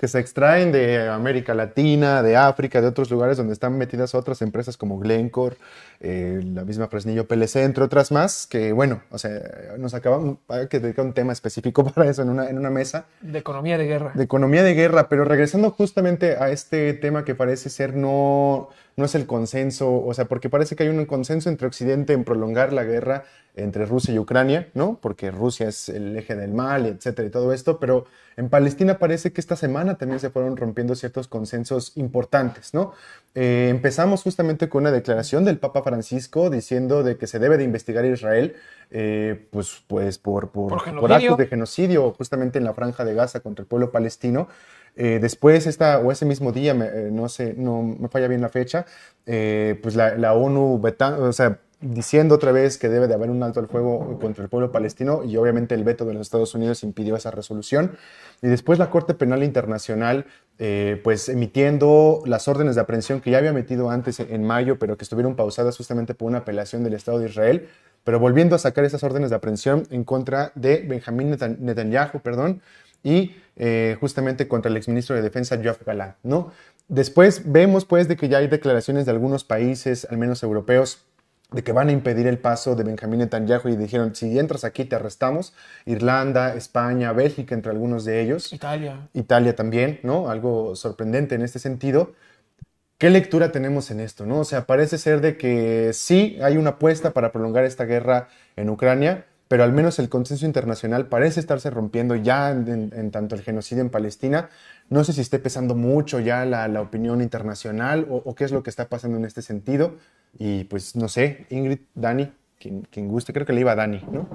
que se extraen de América Latina, de África, de otros lugares donde están metidas otras empresas como Glencore, eh, la misma Fresnillo PLC, entre otras más, que bueno, o sea, nos acabamos, hay que dedicar un tema específico [LAUGHS] para eso en una, en una mesa. De economía de guerra. De economía de guerra, pero regresando justamente a este tema que parece ser no no es el consenso, o sea, porque parece que hay un consenso entre Occidente en prolongar la guerra entre Rusia y Ucrania, ¿no? Porque Rusia es el eje del mal, etcétera, y todo esto, pero en Palestina parece que esta semana también se fueron rompiendo ciertos consensos importantes, ¿no? Eh, empezamos justamente con una declaración del Papa Francisco diciendo de que se debe de investigar Israel, eh, pues, pues por actos de genocidio justamente en la franja de Gaza contra el pueblo palestino. Eh, después, esta, o ese mismo día, eh, no sé, no me falla bien la fecha, eh, pues la, ONU sea, diciendo otra vez que debe de haber un alto al fuego contra el pueblo palestino y obviamente el veto de los Estados Unidos impidió esa resolución. Y después la Corte Penal Internacional, pues emitiendo las órdenes de aprehensión que ya había metido antes en mayo, pero que estuvieron pausadas justamente por una apelación del Estado de Israel, pero volviendo a sacar esas órdenes de aprehensión en contra de Benjamín Netanyahu, perdón, y eh, justamente contra el exministro de Defensa, Joff Galán, ¿no? Después vemos pues de que ya hay declaraciones de algunos países, al menos europeos, de que van a impedir el paso de Benjamín Netanyahu y dijeron, si entras aquí te arrestamos. Irlanda, España, Bélgica, entre algunos de ellos. Italia. Italia también, ¿no? Algo sorprendente en este sentido. ¿Qué lectura tenemos en esto? ¿no? O sea, parece ser de que sí hay una apuesta para prolongar esta guerra en Ucrania, pero al menos el consenso internacional parece estarse rompiendo ya en, tanto el genocidio en Palestina. No sé si esté pesando mucho ya la, opinión internacional o, qué es lo que está pasando en este sentido. Y pues no sé, Ingrid, Dani, quien, quien guste, creo que le iba a Dani, ¿no?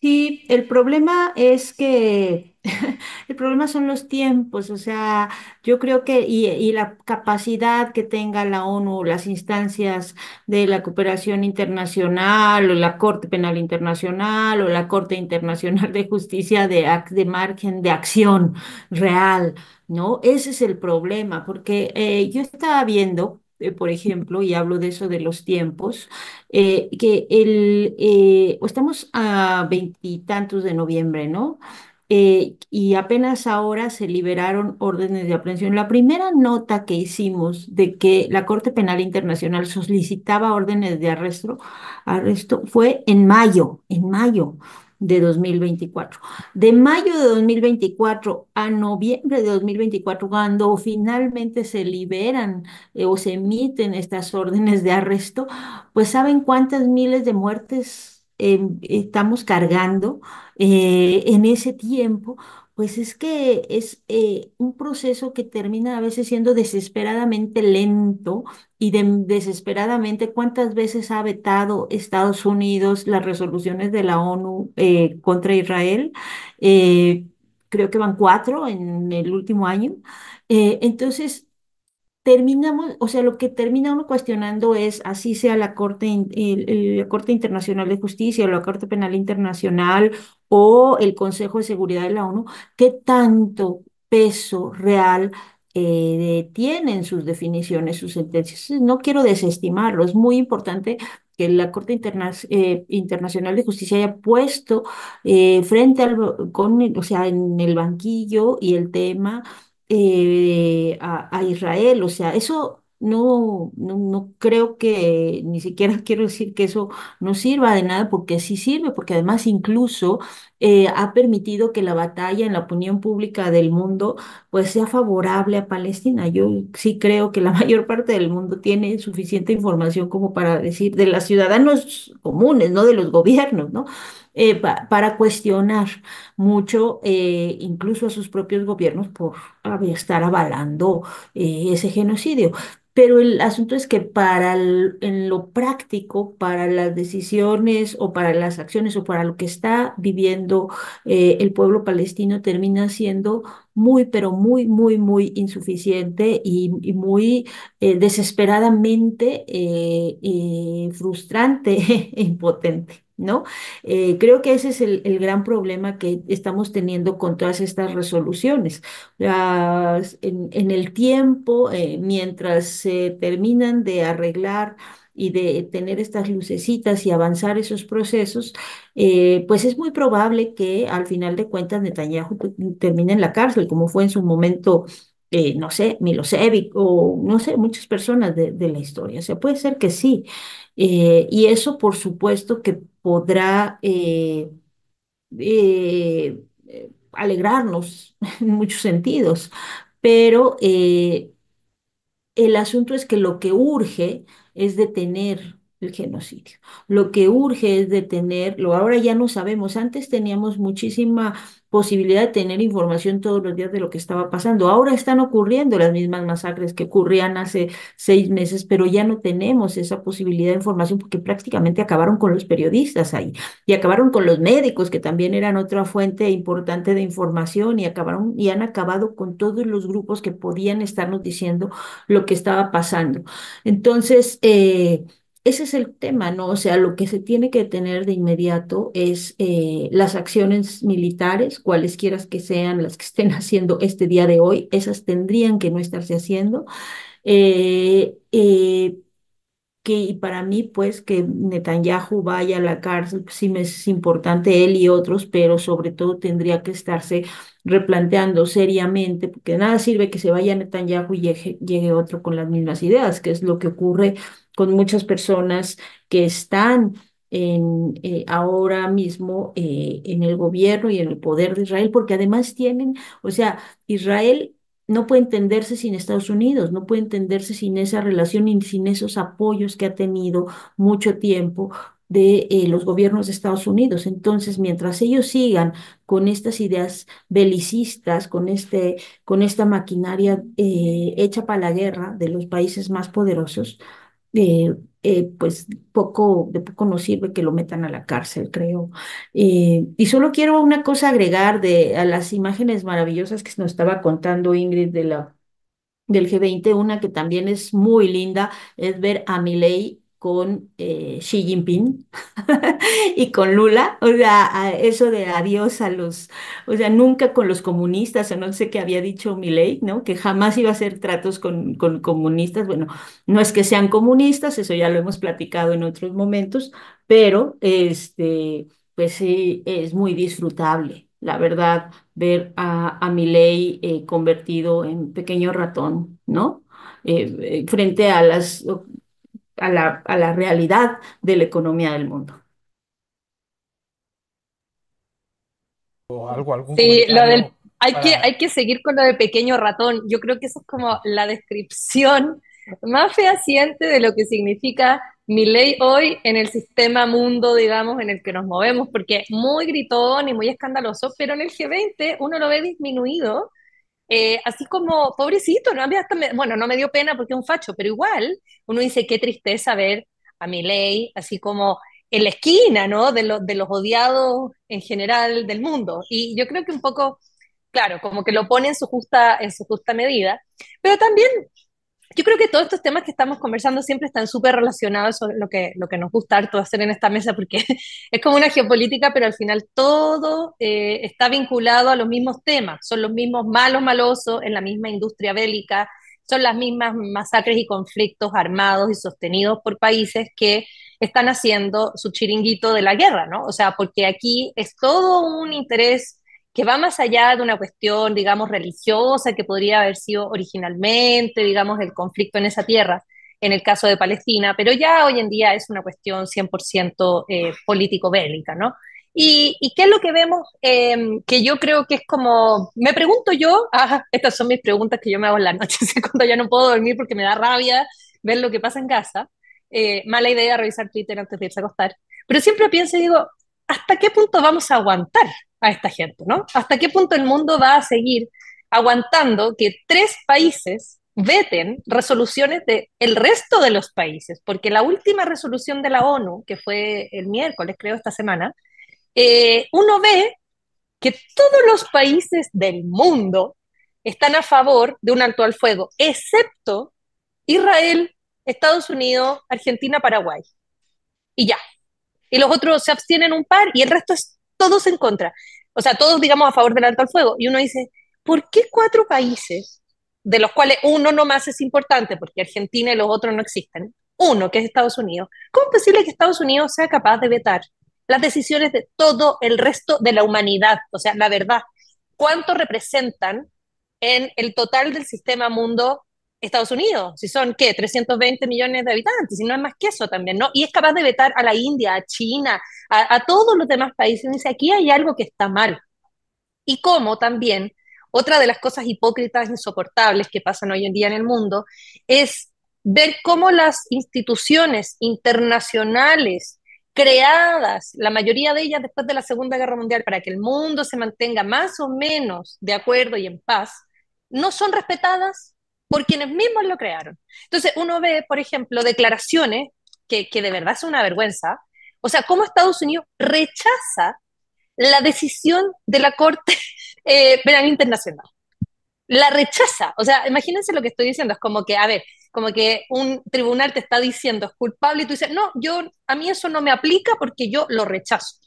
Sí, el problema es que [LAUGHS] el problema son los tiempos, o sea, yo creo que y, y la capacidad que tenga la ONU, las instancias de la cooperación internacional o la Corte Penal Internacional o la Corte Internacional de Justicia de, de margen de acción real, ¿no? Ese es el problema, porque eh, yo estaba viendo eh, por ejemplo, y hablo de eso de los tiempos, eh, que el, eh, estamos a veintitantos de noviembre, ¿no? y apenas ahora se liberaron órdenes de aprehensión. La primera nota que hicimos de que la Corte Penal Internacional solicitaba órdenes de arresto, arresto fue en mayo, en mayo de 2024. De mayo de 2024 a noviembre de 2024, cuando finalmente se liberan eh, o se emiten estas órdenes de arresto, pues saben cuántas miles de muertes eh, estamos cargando eh, en ese tiempo pues es que es eh, un proceso que termina a veces siendo desesperadamente lento y desesperadamente cuántas veces ha vetado Estados Unidos las resoluciones de la ONU eh, contra Israel. Eh, creo que van cuatro en el último año. entonces, terminamos, o sea, lo que termina uno cuestionando es, así sea la Corte, Corte Internacional de Justicia o la Corte Penal Internacional o el Consejo de Seguridad de la ONU, ¿qué tanto peso real eh, tienen sus definiciones, sus sentencias? No quiero desestimarlo, es muy importante que la Corte eh, Internacional de Justicia haya puesto eh, frente al, con, o sea, en el banquillo y el tema eh, a, Israel. O sea, eso no, no, no creo que, ni siquiera [LAUGHS] quiero decir que eso no sirva de nada, porque sí sirve, porque además incluso eh, ha permitido que la batalla en la opinión pública del mundo pues sea favorable a Palestina. Yo sí creo que la [LAUGHS] mayor parte del mundo tiene suficiente información como para decir de los ciudadanos comunes, no de los gobiernos, ¿no? Eh, para cuestionar mucho eh, incluso a sus propios gobiernos por estar avalando ese genocidio. Pero el asunto es que para en lo práctico, para las decisiones o para las acciones o para lo que está viviendo, eh, el pueblo palestino termina siendo muy, pero muy, muy, muy insuficiente y, muy eh, desesperadamente eh, frustrante [LAUGHS] e impotente. ¿No? creo que ese es el, gran problema que estamos teniendo con todas estas resoluciones. en, el tiempo, mientras se terminan de arreglar y de tener estas lucecitas y avanzar esos procesos, eh, pues es muy probable que al final de cuentas Netanyahu termine en la cárcel, como fue en su momento eh, no sé, Milosevic o no sé, muchas personas de, la historia. O sea, puede ser que sí. Eh, y eso, por supuesto, que podrá alegrarnos [LAUGHS] en muchos sentidos, pero el asunto es que lo que urge es detener el genocidio. Lo que urge es detenerlo. Ahora ya no sabemos, antes teníamos muchísima posibilidad de tener información todos los días de lo que estaba pasando. Ahora están ocurriendo las mismas masacres que ocurrían hace seis meses, pero ya no tenemos esa posibilidad de información porque prácticamente acabaron con los periodistas ahí y acabaron con los médicos, que también eran otra fuente importante de información y acabaron y han acabado con todos los grupos que podían estarnos diciendo lo que estaba pasando. Entonces, eh, ese es el tema, ¿no? O sea, lo que se tiene que tener de inmediato es eh, las acciones militares, cualesquiera que sean las que estén [LAUGHS] haciendo este día de hoy, esas tendrían que no estarse haciendo. Eh, eh, que, y para mí, pues, que Netanyahu vaya a la cárcel, pues, sí me es importante él y otros, pero sobre todo tendría que estarse replanteando seriamente, porque nada sirve que se vaya Netanyahu y llegue otro con las mismas ideas, que es lo que ocurre con muchas personas que están en, eh, ahora mismo eh, en el gobierno y en el poder de Israel, porque además tienen, o sea, Israel no puede entenderse sin Estados Unidos, no puede entenderse sin esa relación y sin esos apoyos que ha tenido mucho tiempo de eh, los gobiernos de Estados Unidos. Entonces, mientras ellos sigan con estas ideas belicistas, con, este, con esta maquinaria hecha para la guerra de los países más poderosos, eh, eh, pues poco, de poco nos sirve que lo metan a la cárcel, creo. Eh, y solo quiero una cosa agregar de, a las imágenes maravillosas que nos estaba contando Ingrid de la, del G20, una que también es muy linda, es ver a Milei con eh, Xi Jinping [LAUGHS] y con Lula, o sea, eso de adiós a los, o sea, nunca con los comunistas, o no sé qué había dicho Milei, ¿no? Que jamás iba a hacer tratos con, con comunistas. Bueno, no es que sean comunistas, eso ya lo hemos platicado en otros momentos, pero este, pues sí, es muy disfrutable, la verdad, ver a, a Milei eh, convertido en pequeño ratón, ¿no? Eh, frente a las a la, realidad de la economía del mundo. hay, que, hay que seguir con lo de pequeño ratón. Yo creo que eso es como la descripción más fehaciente de lo que significa mi ley hoy en el sistema mundo, digamos, en el que nos movemos, porque es muy gritón y muy escandaloso, pero en el G20 uno lo ve disminuido eh, así como, pobrecito, ¿no? bueno, no me dio pena porque es un facho, pero igual uno dice qué tristeza ver a mi ley así como en la esquina, ¿no? De, de los odiados en general del mundo. Y yo creo que un poco, claro, como que lo pone su justa, en su justa medida, pero también yo creo que todos estos temas que estamos conversando siempre están súper relacionados con lo que, nos gusta harto hacer en esta mesa, porque [LAUGHS] es como una geopolítica, pero al final todo eh, está vinculado a los mismos temas, son los mismos malos malosos en la misma industria bélica, son las mismas masacres y conflictos armados y sostenidos por países que están haciendo su chiringuito de la guerra, ¿no? O sea, porque aquí es todo un interés que va más allá de una cuestión, digamos, religiosa que podría haber sido originalmente, digamos, el conflicto en esa tierra, en el caso de Palestina, pero ya hoy en día es una cuestión 100% eh, político-bélica, ¿no? Y, qué es lo que vemos? Em, que yo creo que es como, me pregunto yo, [LAUGHS] ah, estas son mis preguntas que yo me hago en la noche, [LAUGHS] cuando ya no puedo dormir porque me da rabia ver lo que pasa en casa. Eh, mala idea revisar Twitter antes de irse a acostar. Pero siempre pienso y digo, ¿hasta qué punto vamos a aguantar? a esta gente, ¿no? ¿Hasta qué punto el mundo va a seguir aguantando que tres países veten resoluciones del el resto de los países? Porque la última resolución de la ONU, que fue el miércoles, creo, esta semana, eh, uno ve que todos los países del mundo están a favor de un alto al fuego, excepto Israel, Estados Unidos, Argentina, Paraguay. Y ya. Y los otros se abstienen un par y el resto es todos en contra, o sea, todos digamos a favor del alto al fuego. Y uno dice, ¿por qué cuatro países, de los cuales uno nomás es importante, porque Argentina y los otros no existen, uno que es Estados Unidos, ¿cómo es posible que Estados Unidos sea capaz de vetar las decisiones de todo el resto de la humanidad? O sea, la verdad, ¿cuánto representan en el total del sistema mundo Estados Unidos, si son, ¿qué? 320 millones de habitantes, si no es más que eso también, ¿no? Y es capaz de vetar a la India, a China, a, a todos los demás países. Y dice, aquí hay algo que está mal. Y cómo también, otra de las cosas hipócritas, insoportables que pasan hoy en día en el mundo, es ver cómo las instituciones internacionales creadas, la mayoría de ellas después de la Segunda Guerra Mundial, para que el mundo se mantenga más o menos de acuerdo y en paz, no son respetadas por quienes mismos lo crearon. Entonces uno ve, por ejemplo, declaraciones que, de verdad es una vergüenza. O sea, cómo Estados Unidos rechaza la decisión de la Corte [LAUGHS] eh, Penal Internacional. La rechaza. O sea, imagínense lo que estoy diciendo. Es como que, a ver, como que un tribunal te está diciendo es culpable y tú dices, no, yo, a mí eso no me aplica porque yo lo rechazo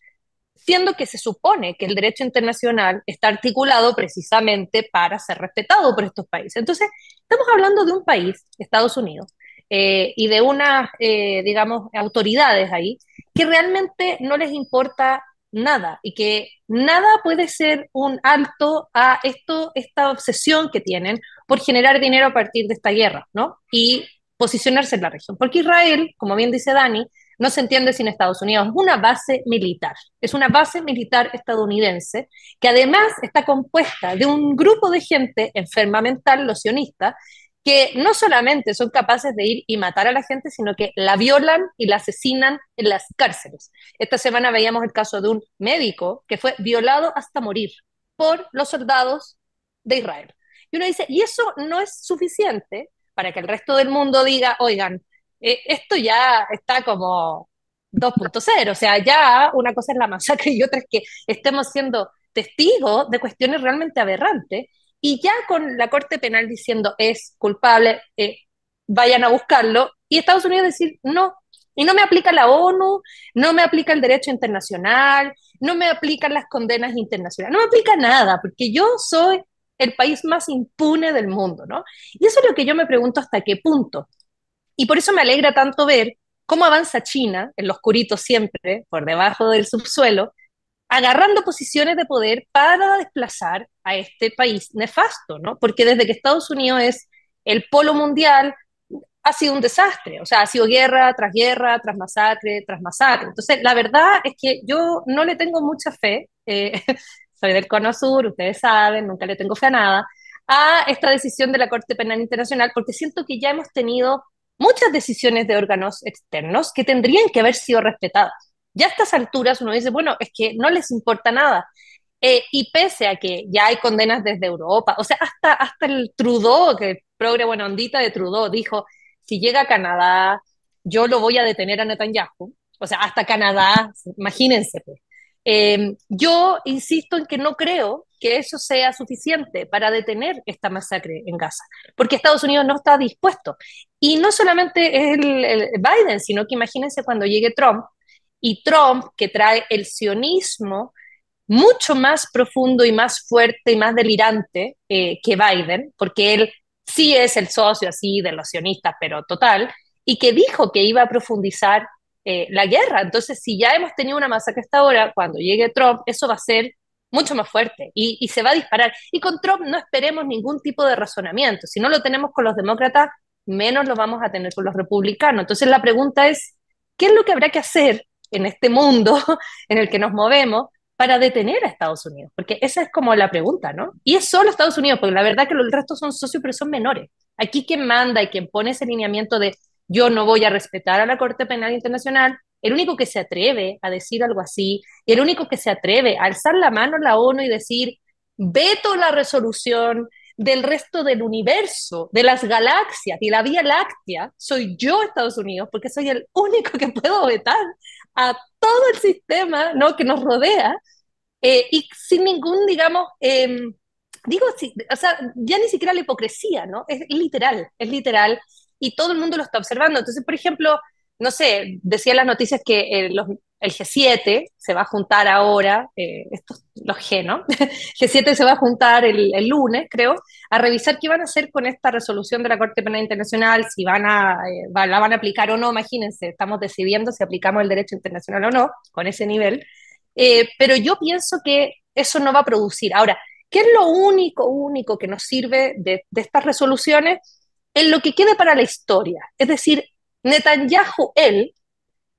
siendo que se supone que el derecho internacional está articulado precisamente para ser respetado por estos países. Entonces, estamos hablando de un país, Estados Unidos, eh, y de unas, eh, digamos, autoridades ahí, que realmente no les importa nada y que nada puede ser un alto a esto, esta obsesión que tienen por generar dinero a partir de esta guerra, ¿no? Y posicionarse en la región. Porque Israel, como bien dice Dani, no se entiende sin Estados Unidos. una base militar, es una base militar estadounidense que además está compuesta de un grupo de gente enferma mental, los sionistas, que no solamente son capaces de ir y matar a la gente, sino que la violan y la asesinan en las cárceles. Esta semana veíamos el caso de un médico que fue violado hasta morir por los soldados de Israel. Y uno dice, y eso no es suficiente para que el resto del mundo diga, oigan, eh, esto ya está como 2.0, o sea, ya una cosa es la masacre y otra es que estemos siendo testigos de cuestiones realmente aberrantes y ya con la Corte Penal diciendo es culpable, eh, vayan a buscarlo, y Estados Unidos decir no, y no me aplica la ONU, no me aplica el derecho internacional, no me aplican las condenas internacionales, no me aplica nada, porque yo soy el país más impune del mundo, ¿no? Y eso es lo que yo me pregunto hasta qué punto. Y por eso me alegra tanto ver cómo avanza China, en los curitos siempre, por debajo del subsuelo, agarrando posiciones de poder para desplazar a este país nefasto, ¿no? Porque desde que Estados Unidos es el polo mundial, ha sido un desastre, o sea, ha sido guerra tras guerra, tras masacre, tras masacre. Entonces, la verdad es que yo no le tengo mucha fe, eh, [LAUGHS] soy del Cono Sur, ustedes saben, nunca le tengo fe a nada, a esta decisión de la Corte Penal Internacional, porque siento que ya hemos tenido muchas decisiones de órganos externos que tendrían que haber sido respetadas. Ya a estas alturas uno dice, bueno, es que no les importa nada. Eh, y pese a que ya hay condenas desde Europa, o sea, hasta, hasta el Trudeau, que el progre buena ondita de Trudeau, dijo, si llega a Canadá, yo lo voy a detener a Netanyahu. O sea, hasta Canadá, imagínense. Pues. Eh, yo insisto en que no creo que eso sea suficiente para detener esta masacre en Gaza, porque Estados Unidos no está dispuesto. Y no solamente es el, Biden, sino que imagínense cuando llegue Trump, y Trump, que trae el sionismo mucho más profundo y más fuerte y más delirante eh, que Biden, porque él sí es el socio así de los sionistas, pero total, y que dijo que iba a profundizar eh, la guerra. Entonces, si ya hemos tenido una masacre hasta ahora, cuando llegue Trump, eso va a ser mucho más fuerte y, se va a disparar. Y con Trump no esperemos ningún tipo de razonamiento. Si no lo tenemos con los demócratas, menos lo vamos a tener con los republicanos. Entonces la pregunta es, ¿qué es lo que habrá que hacer en este mundo [LAUGHS] en el que nos movemos para detener a Estados Unidos? Porque esa es como la pregunta, ¿no? Y es solo Estados Unidos, porque la verdad que los restos son socios, pero son menores. Aquí quien manda y quien pone ese lineamiento de yo no voy a respetar a la Corte Penal Internacional, el único que se atreve a decir algo así, el único que se atreve a alzar la mano en la ONU y decir, veto la resolución del resto del universo, de las galaxias y la Vía Láctea, soy yo Estados Unidos, porque soy el único que puedo vetar a todo el sistema que nos rodea, eh, y sin ningún, digamos, em, digo, o ya ni siquiera la hipocresía, ¿no? Es literal, es literal, y todo el mundo lo está observando. Entonces, por ejemplo, no sé, decía las noticias que eh, el G7 se va a juntar ahora, eh, los G, ¿no? G7 [LAUGHS] se va a juntar el, lunes, creo, a revisar qué van a hacer con esta resolución de la Corte Penal Internacional, si van a, eh, la van a aplicar o no, imagínense, estamos decidiendo si aplicamos el derecho internacional o no, con ese nivel. pero yo pienso que eso no va a producir. Ahora, ¿qué es lo único, único que nos sirve de, de estas resoluciones? En lo que quede para la historia, es decir, Netanyahu, él,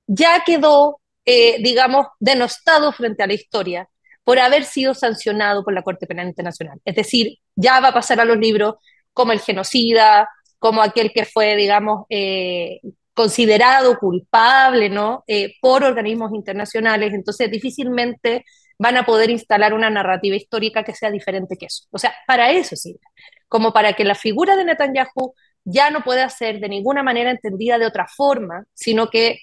ya quedó, eh, digamos, denostado frente a la historia por haber sido sancionado por la Corte Penal Internacional. Es decir, ya va a pasar a los libros como el genocida, como aquel que fue, digamos, eh, considerado culpable, ¿no? Eh, por organismos internacionales. Entonces, difícilmente van a poder instalar una narrativa histórica que sea diferente que eso. O sea, para eso sirve, como para que la figura de Netanyahu ya no puede ser de ninguna manera entendida de otra forma, sino que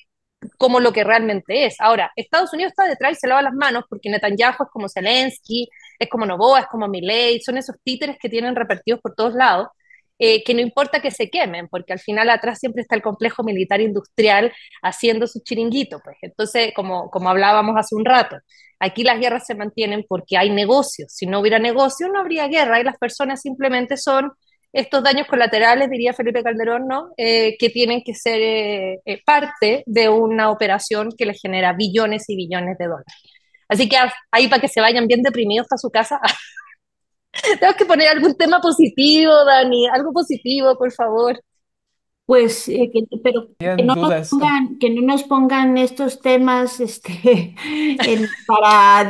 como lo que realmente es. Ahora, Estados Unidos está detrás y se lava las manos porque Netanyahu es como Zelensky, es como Novoa, es como Milley, son esos títeres que tienen repartidos por todos lados, eh, que no importa que se quemen, porque al final atrás siempre está el complejo militar industrial haciendo su chiringuito. Pues. Entonces, como, como hablábamos hace un rato, aquí las guerras se mantienen porque hay negocios. Si no hubiera negocios, no habría guerra y las personas simplemente son estos daños colaterales, diría Felipe Calderón, ¿no? Eh, que tienen que ser eh, eh, parte de una operación que les genera billones y billones de dólares. Así que ahí para que se vayan bien deprimidos a su casa. [LAUGHS] tengo que poner algún tema positivo, Dani, algo positivo, por favor pues, eh, pero que no, nos pongan, que no, nos pongan, estos temas [LAUGHS] este, para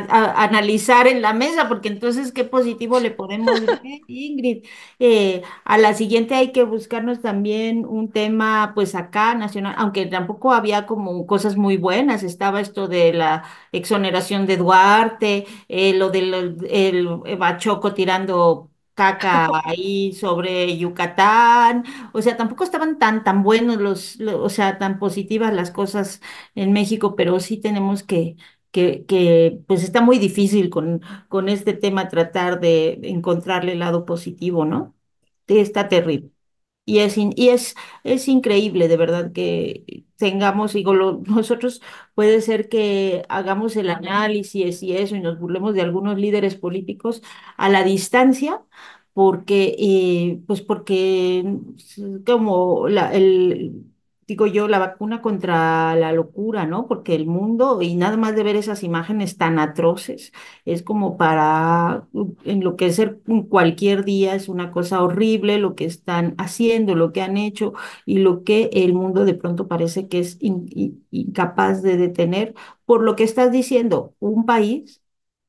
analizar en la mesa, porque entonces qué positivo le podemos decir, [LAUGHS] Ingrid. Eh, a la siguiente hay que buscarnos también un tema, pues acá, nacional, aunque tampoco había como cosas muy buenas, estaba esto de la exoneración de Duarte, eh, lo del el Bachoco tirando caca ahí sobre Yucatán, o sea, tampoco estaban tan, tan buenos los, o sea, tan positivas las cosas en México, pero sí tenemos que, que, que pues está muy difícil con, con este tema tratar de encontrarle el lado positivo, ¿no? Está terrible. Y es, y es, es increíble, de verdad, que, tengamos, digo, [LAUGHS] nosotros puede ser que hagamos el análisis y eso y nos burlemos de algunos líderes políticos a la distancia, porque, eh, pues porque pues, como la, el, digo yo, la vacuna contra la locura, ¿no? Porque el mundo, y nada más de ver esas imágenes tan atroces, es como para uh, enloquecer cualquier día, es una cosa horrible lo que están haciendo, lo que han hecho y lo que el mundo de pronto parece que es incapaz de detener. Por lo que estás diciendo, un país,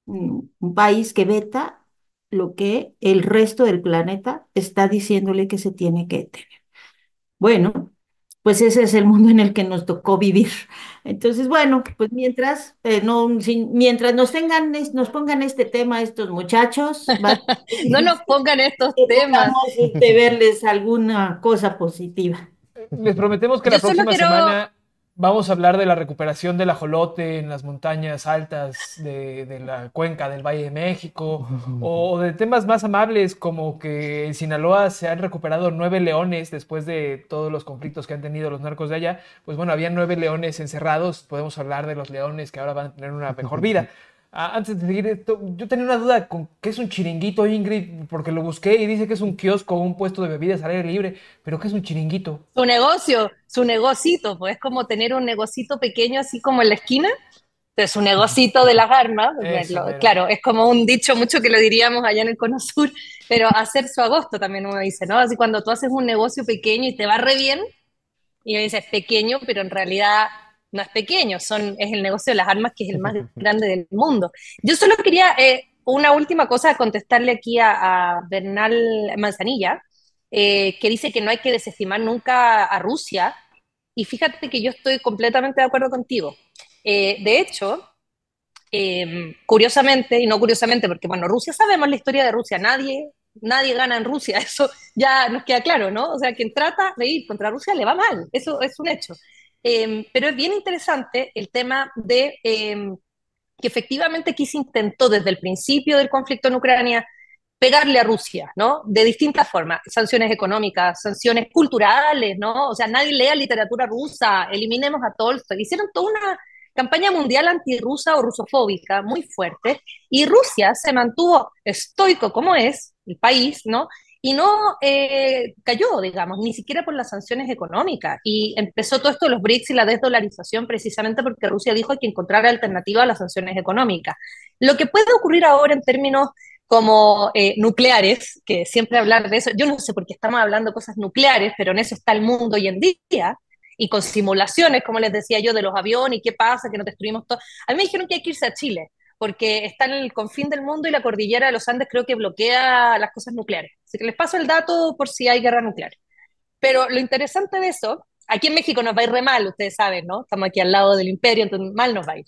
un país que veta lo que el resto del planeta está diciéndole que se tiene que detener. Bueno, pues ese es el mundo en el que nos tocó vivir. Entonces, bueno, pues mientras, eh, no, mientras nos tengan, nos pongan este tema estos muchachos, [LAUGHS] no nos pongan estos temas. de verles alguna cosa positiva. Eh, les prometemos que la próxima semana vamos a hablar de la recuperación del ajolote en las montañas altas de, la cuenca del Valle de México, [LAUGHS] o, o de temas más amables como que en Sinaloa se han recuperado nueve leones después de todos los conflictos que han tenido los narcos de allá. Pues bueno, había nueve leones encerrados, podemos hablar de los leones que ahora van a tener una mejor vida. [LAUGHS] Ah, antes de seguir esto, yo tenía una duda con qué es un chiringuito, Ingrid, porque lo busqué y dice que es un kiosco, un puesto de bebidas al aire libre, pero ¿qué es un chiringuito? Su negocio, su negocito, pues es como tener un negocito pequeño así como en la esquina, entonces su negocito de las armas, claro, es como un dicho mucho que lo diríamos allá en el Cono Sur, pero hacer su agosto también uno dice, ¿no? Así cuando tú haces un negocio pequeño y te va re bien, y dices pequeño, pero en realidad no es pequeño, son, es el negocio de las armas que es el más [LAUGHS] grande del mundo. Yo solo quería eh, una última cosa contestarle aquí a, Bernal Manzanilla, eh, que dice que no hay que desestimar nunca a Rusia, y fíjate que yo estoy completamente de acuerdo contigo. Eh, de hecho, em, curiosamente, y no curiosamente, porque bueno, Rusia sabemos la historia de Rusia, nadie nadie gana en Rusia, [LAUGHS] eso ya nos queda claro, ¿no? O sea, quien trata de ir contra Rusia le va mal, eso es un hecho. Em, pero es bien interesante el tema de em, que efectivamente Kiss intentó desde el principio del conflicto en Ucrania pegarle a Rusia, ¿no? De distintas formas, sanciones económicas, sanciones culturales, ¿no? O sea, nadie lea literatura rusa, eliminemos a Tolstoy. Hicieron toda una campaña mundial antirrusa o rusofóbica muy fuerte y Rusia se mantuvo estoico como es el país, ¿no? y no eh, cayó, digamos, ni siquiera por las sanciones económicas. Y empezó todo esto de los BRICS y la desdolarización precisamente porque Rusia dijo que encontrar alternativa a las sanciones económicas. Lo que puede ocurrir ahora en términos como eh, nucleares, que siempre hablar de eso, yo no sé por qué estamos hablando de cosas nucleares, pero en eso está el mundo hoy en día, y con simulaciones, como les decía yo, de los aviones y qué pasa, que nos destruimos todo. A mí me dijeron que hay que irse a Chile porque está en el confín del mundo y la cordillera de los Andes creo que bloquea las cosas nucleares. Así que les paso el dato por si hay guerra nuclear. Pero lo interesante de eso, aquí en México nos va a ir re mal, ustedes saben, ¿no? Estamos aquí al lado del imperio, entonces mal nos va a ir.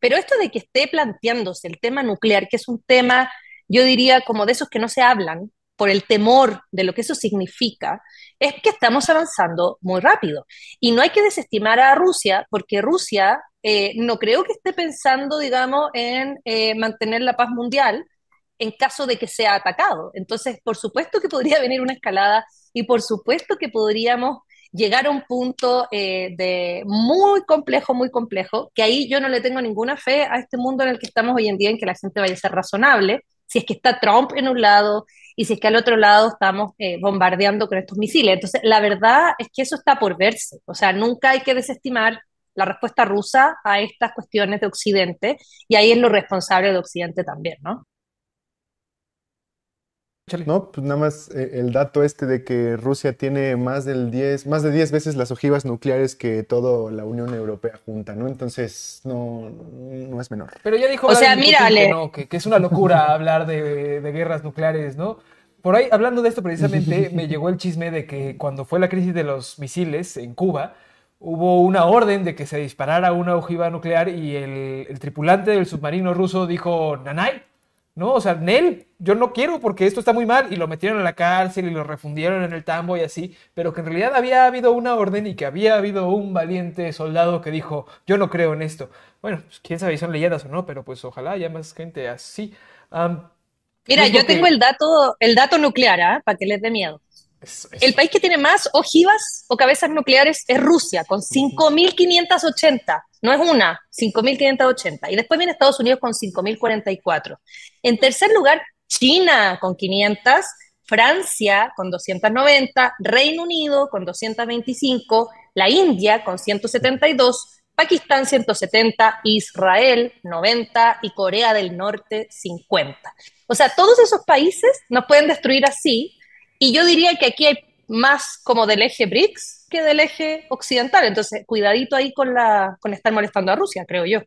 Pero esto de que esté planteándose el tema nuclear, que es un tema, yo diría, como de esos que no se hablan, por el temor de lo que eso significa, es que estamos avanzando muy rápido. Y no hay que desestimar a Rusia, porque Rusia eh, no creo que esté pensando, digamos, en eh, mantener la paz mundial en caso de que sea atacado. Entonces, por supuesto que podría venir una escalada y por supuesto que podríamos llegar a un punto eh, de muy complejo, muy complejo, que ahí yo no le tengo ninguna fe a este mundo en el que estamos hoy en día, en que la gente vaya a ser razonable, si es que está Trump en un lado y si es que al otro lado estamos eh, bombardeando con estos misiles. Entonces, la verdad es que eso está por verse. O sea, nunca hay que desestimar la respuesta rusa a estas cuestiones de Occidente y ahí es lo responsable de Occidente también, ¿no? No, pues nada más eh, el dato este de que Rusia tiene más del 10, más de 10 veces las ojivas nucleares que toda la Unión Europea junta, ¿no? Entonces, no, no es menor. Pero ya dijo o sea, mírale. Que, es una locura [LAUGHS] hablar de, guerras nucleares, ¿no? Por ahí, hablando de esto precisamente, me [LAUGHS] llegó el chisme de que cuando fue la crisis de los misiles en Cuba, hubo una orden de que se disparara una ojiva nuclear y el, el tripulante del submarino ruso dijo, Nanay, no, o sea, Nel, yo no quiero porque esto está muy mal. Y lo metieron en la cárcel y lo refundieron en el tambo y así. Pero que en realidad había habido una orden y que había habido un valiente soldado que dijo, yo no creo en esto. Bueno, pues, quién sabe si son leyendas o no, pero pues ojalá haya más gente así. Mira, pues, yo tengo el dato, el dato nuclear, ¿ah? Para que les dé miedo. El país que tiene más ojivas o cabezas nucleares es Rusia, con 5.580. No es una, 5.580. Y después viene Estados Unidos con 5.044. En tercer lugar, China con 500, Francia con 290, Reino Unido con 225, la India con 172, Pakistán 170, Israel 90 y Corea del Norte 50. O sea, todos esos países nos pueden destruir así, y yo diría que aquí hay más como del eje BRICS que del eje occidental. Entonces, cuidadito ahí con, la, con estar molestando a Rusia, creo yo.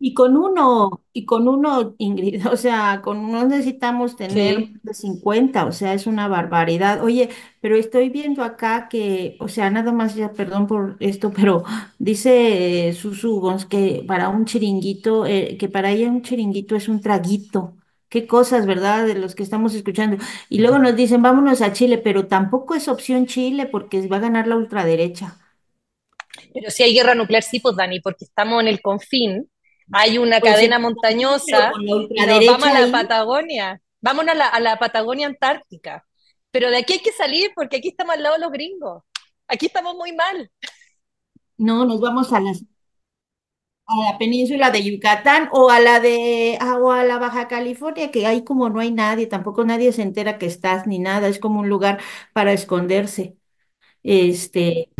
Y con uno, y con uno, Ingrid, o sea, con uno necesitamos tener de 50, o sea, es una barbaridad. Oye, pero estoy viendo acá que, o sea, nada más ya, perdón por esto, pero dice eh, Susu que para un chiringuito, eh, que para ella un chiringuito es un traguito qué cosas, ¿verdad? De los que estamos escuchando. Y luego nos dicen, vámonos a Chile, pero tampoco es opción Chile porque va a ganar la ultraderecha. Pero si hay guerra nuclear, sí, pues Dani, porque estamos en el confín, hay una pues cadena montañosa, vamos a la Patagonia, vamos a la, a la Patagonia Antártica. Pero de aquí hay que salir porque aquí estamos al lado de los gringos. Aquí estamos muy mal. No, nos vamos a las a la península de Yucatán o a la de agua ah, a la Baja California, que ahí como no hay nadie, tampoco nadie se entera que estás ni nada, es como un lugar para esconderse. Este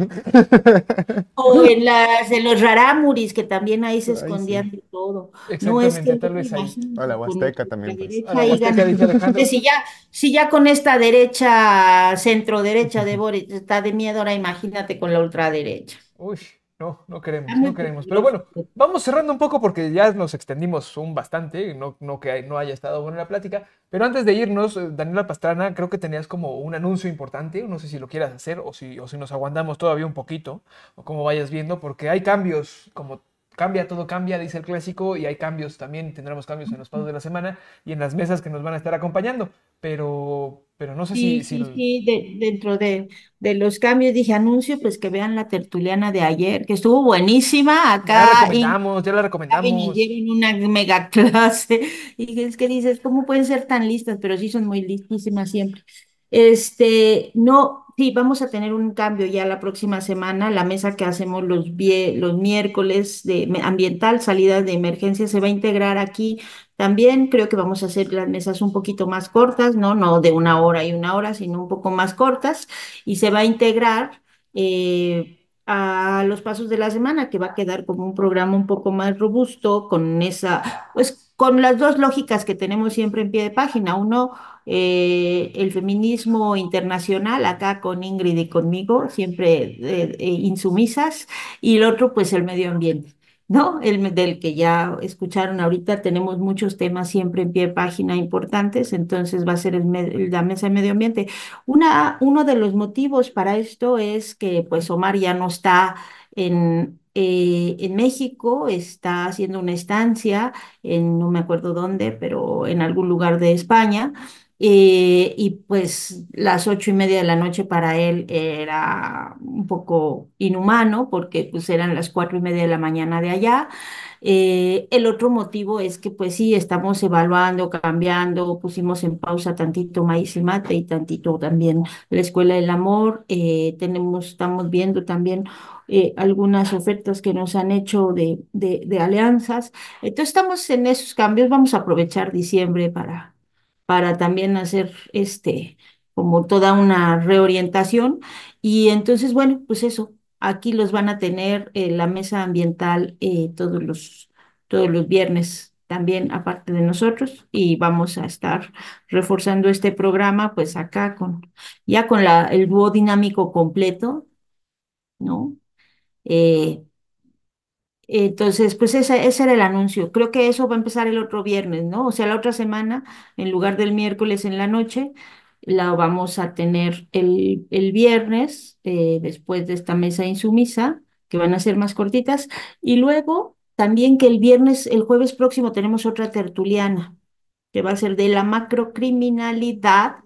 o [LAUGHS] en las de los Rarámuris, que también ahí se escondían todo. No A la Huasteca también. Pues. si ya, si ya con esta derecha, centro derecha de Boris está de miedo, ahora imagínate con la ultraderecha. Uy no, no queremos, no queremos. Pero bueno, vamos cerrando un poco porque ya nos extendimos un bastante, no, que no haya estado buena la plática. Pero antes de irnos, eh, Daniela Pastrana, creo que tenías como un anuncio importante, no sé si lo quieras hacer o si, o si nos aguantamos todavía un poquito, o como vayas viendo, porque hay cambios, como cambia, todo cambia, dice el clásico, y hay cambios también, tendremos cambios en los pasos de la semana y en las mesas que nos van a estar acompañando. Pero pero no sé si, sí, sí, dentro de, de los cambios dije anuncio, pues que vean la tertuliana de ayer, que estuvo buenísima Ya la acá recomendamos, ya la recomendamos y dieron una mega [LAUGHS] clase. Y es que dices, ¿cómo pueden ser tan listas? Pero sí son muy listísimas siempre. Este, no, sí, vamos a tener un cambio ya la próxima semana. La mesa que hacemos los, los miércoles de ambiental, salida de emergencia, se va a integrar aquí. También creo que vamos a hacer las mesas un poquito más cortas, ¿no? No de una hora y una hora, sino un poco más cortas. Y se va a integrar eh, a los pasos de la semana, que va a quedar como un programa un poco más robusto, con esa, pues con las dos lógicas que tenemos siempre en pie de página. Uno, eh, el feminismo internacional, acá con Ingrid y conmigo, siempre eh, insumisas. Y el otro, pues el medio ambiente. ¿no? El del que ya escucharon ahorita, tenemos muchos temas siempre en pie de página importantes, entonces va a ser el, la mesa de medio ambiente. Una, uno de los motivos para esto es que pues Omar ya no está en, eh, en México, está haciendo una estancia en no me acuerdo dónde, pero en algún lugar de España. Eh, y pues las ocho y media de la noche para él era un poco inhumano porque pues eran las cuatro y media de la mañana de allá. Eh, el otro motivo es que pues sí, estamos evaluando, cambiando, pusimos en pausa tantito maíz y mate y tantito también la escuela del amor. Eh, tenemos, estamos viendo también algunas ofertas que nos han hecho de, de, de alianzas. Entonces estamos en esos cambios, vamos a aprovechar diciembre para para también hacer este como toda una reorientación. Y entonces, bueno, pues eso, aquí los van a tener eh, la mesa ambiental eh, todos, los, todos los viernes también aparte de nosotros y vamos a estar reforzando este programa pues acá con ya con la, el dúo dinámico completo, ¿no? Eh, entonces, pues ese, era el anuncio. Creo que eso va a empezar el otro viernes, ¿no? O sea, la otra semana, en lugar del miércoles en la noche, la vamos a tener el, viernes, eh, después de esta mesa insumisa, que van a ser más cortitas. Y luego, también que el viernes, el jueves próximo, tenemos otra tertuliana, que va a ser de la macrocriminalidad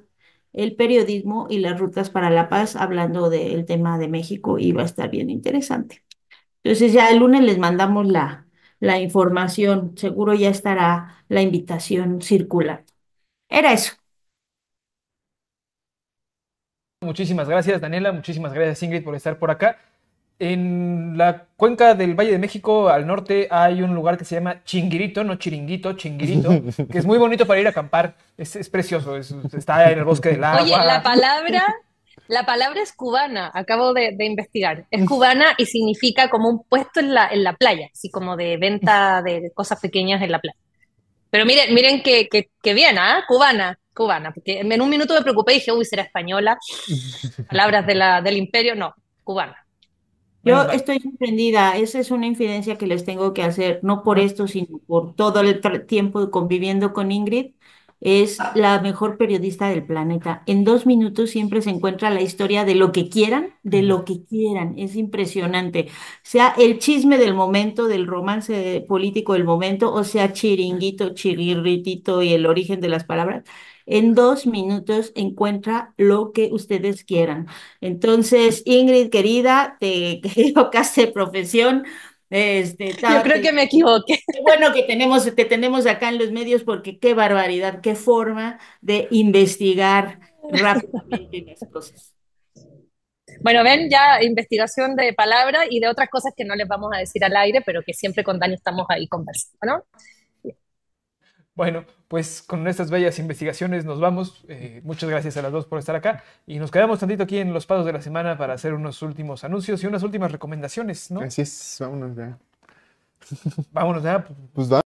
el periodismo y las rutas para la paz, hablando del tema de México y va a estar bien interesante. Entonces ya el lunes les mandamos la, información, seguro ya estará la invitación circulando. Era eso. Muchísimas gracias Daniela, muchísimas gracias Ingrid por estar por acá. En la cuenca del Valle de México, al norte, hay un lugar que se llama Chinguirito, no Chiringuito, Chinguirito, que es muy bonito para ir a acampar. Es, precioso, está en el bosque del agua. Oye, la palabra la palabra es cubana, acabo de, investigar. Es cubana y significa como un puesto en la, playa, así como de venta de cosas pequeñas en la playa. Pero miren, miren que, que, bien, ¿ah? Cubana, cubana. Porque en un minuto me preocupé y dije, uy, será española. [LAUGHS] Palabras de la, del imperio, no, cubana. Yo estoy sorprendida, esa es una infidencia que les tengo que hacer, no por ah. esto, sino por todo el tiempo conviviendo con Ingrid es la mejor periodista del planeta. En dos minutos siempre se encuentra la historia de lo que quieran, de lo que quieran. Es impresionante. Sea el chisme del momento, del romance político del momento, o sea chiringuito, chirritito y el origen de las palabras. En dos minutos encuentra lo que ustedes quieran. Entonces, Ingrid, querida, te equivocaste [LAUGHS] profesión. Este, [LAUGHS] Yo creo que me equivoqué. Bueno, que tenemos, te tenemos acá en los medios porque qué barbaridad, qué forma de investigar rápidamente esas este cosas. Bueno, ven ya investigación de palabras y de otras cosas que no les vamos a decir al aire, pero que siempre con Dani estamos ahí conversando, ¿no? Bueno, pues con estas bellas investigaciones nos vamos. Eh, muchas gracias a las dos por estar acá. Y nos quedamos tantito aquí en los pasos de la semana para hacer unos últimos anuncios y unas últimas recomendaciones, ¿no? Así es, vámonos ya. Vámonos ya. Pues va.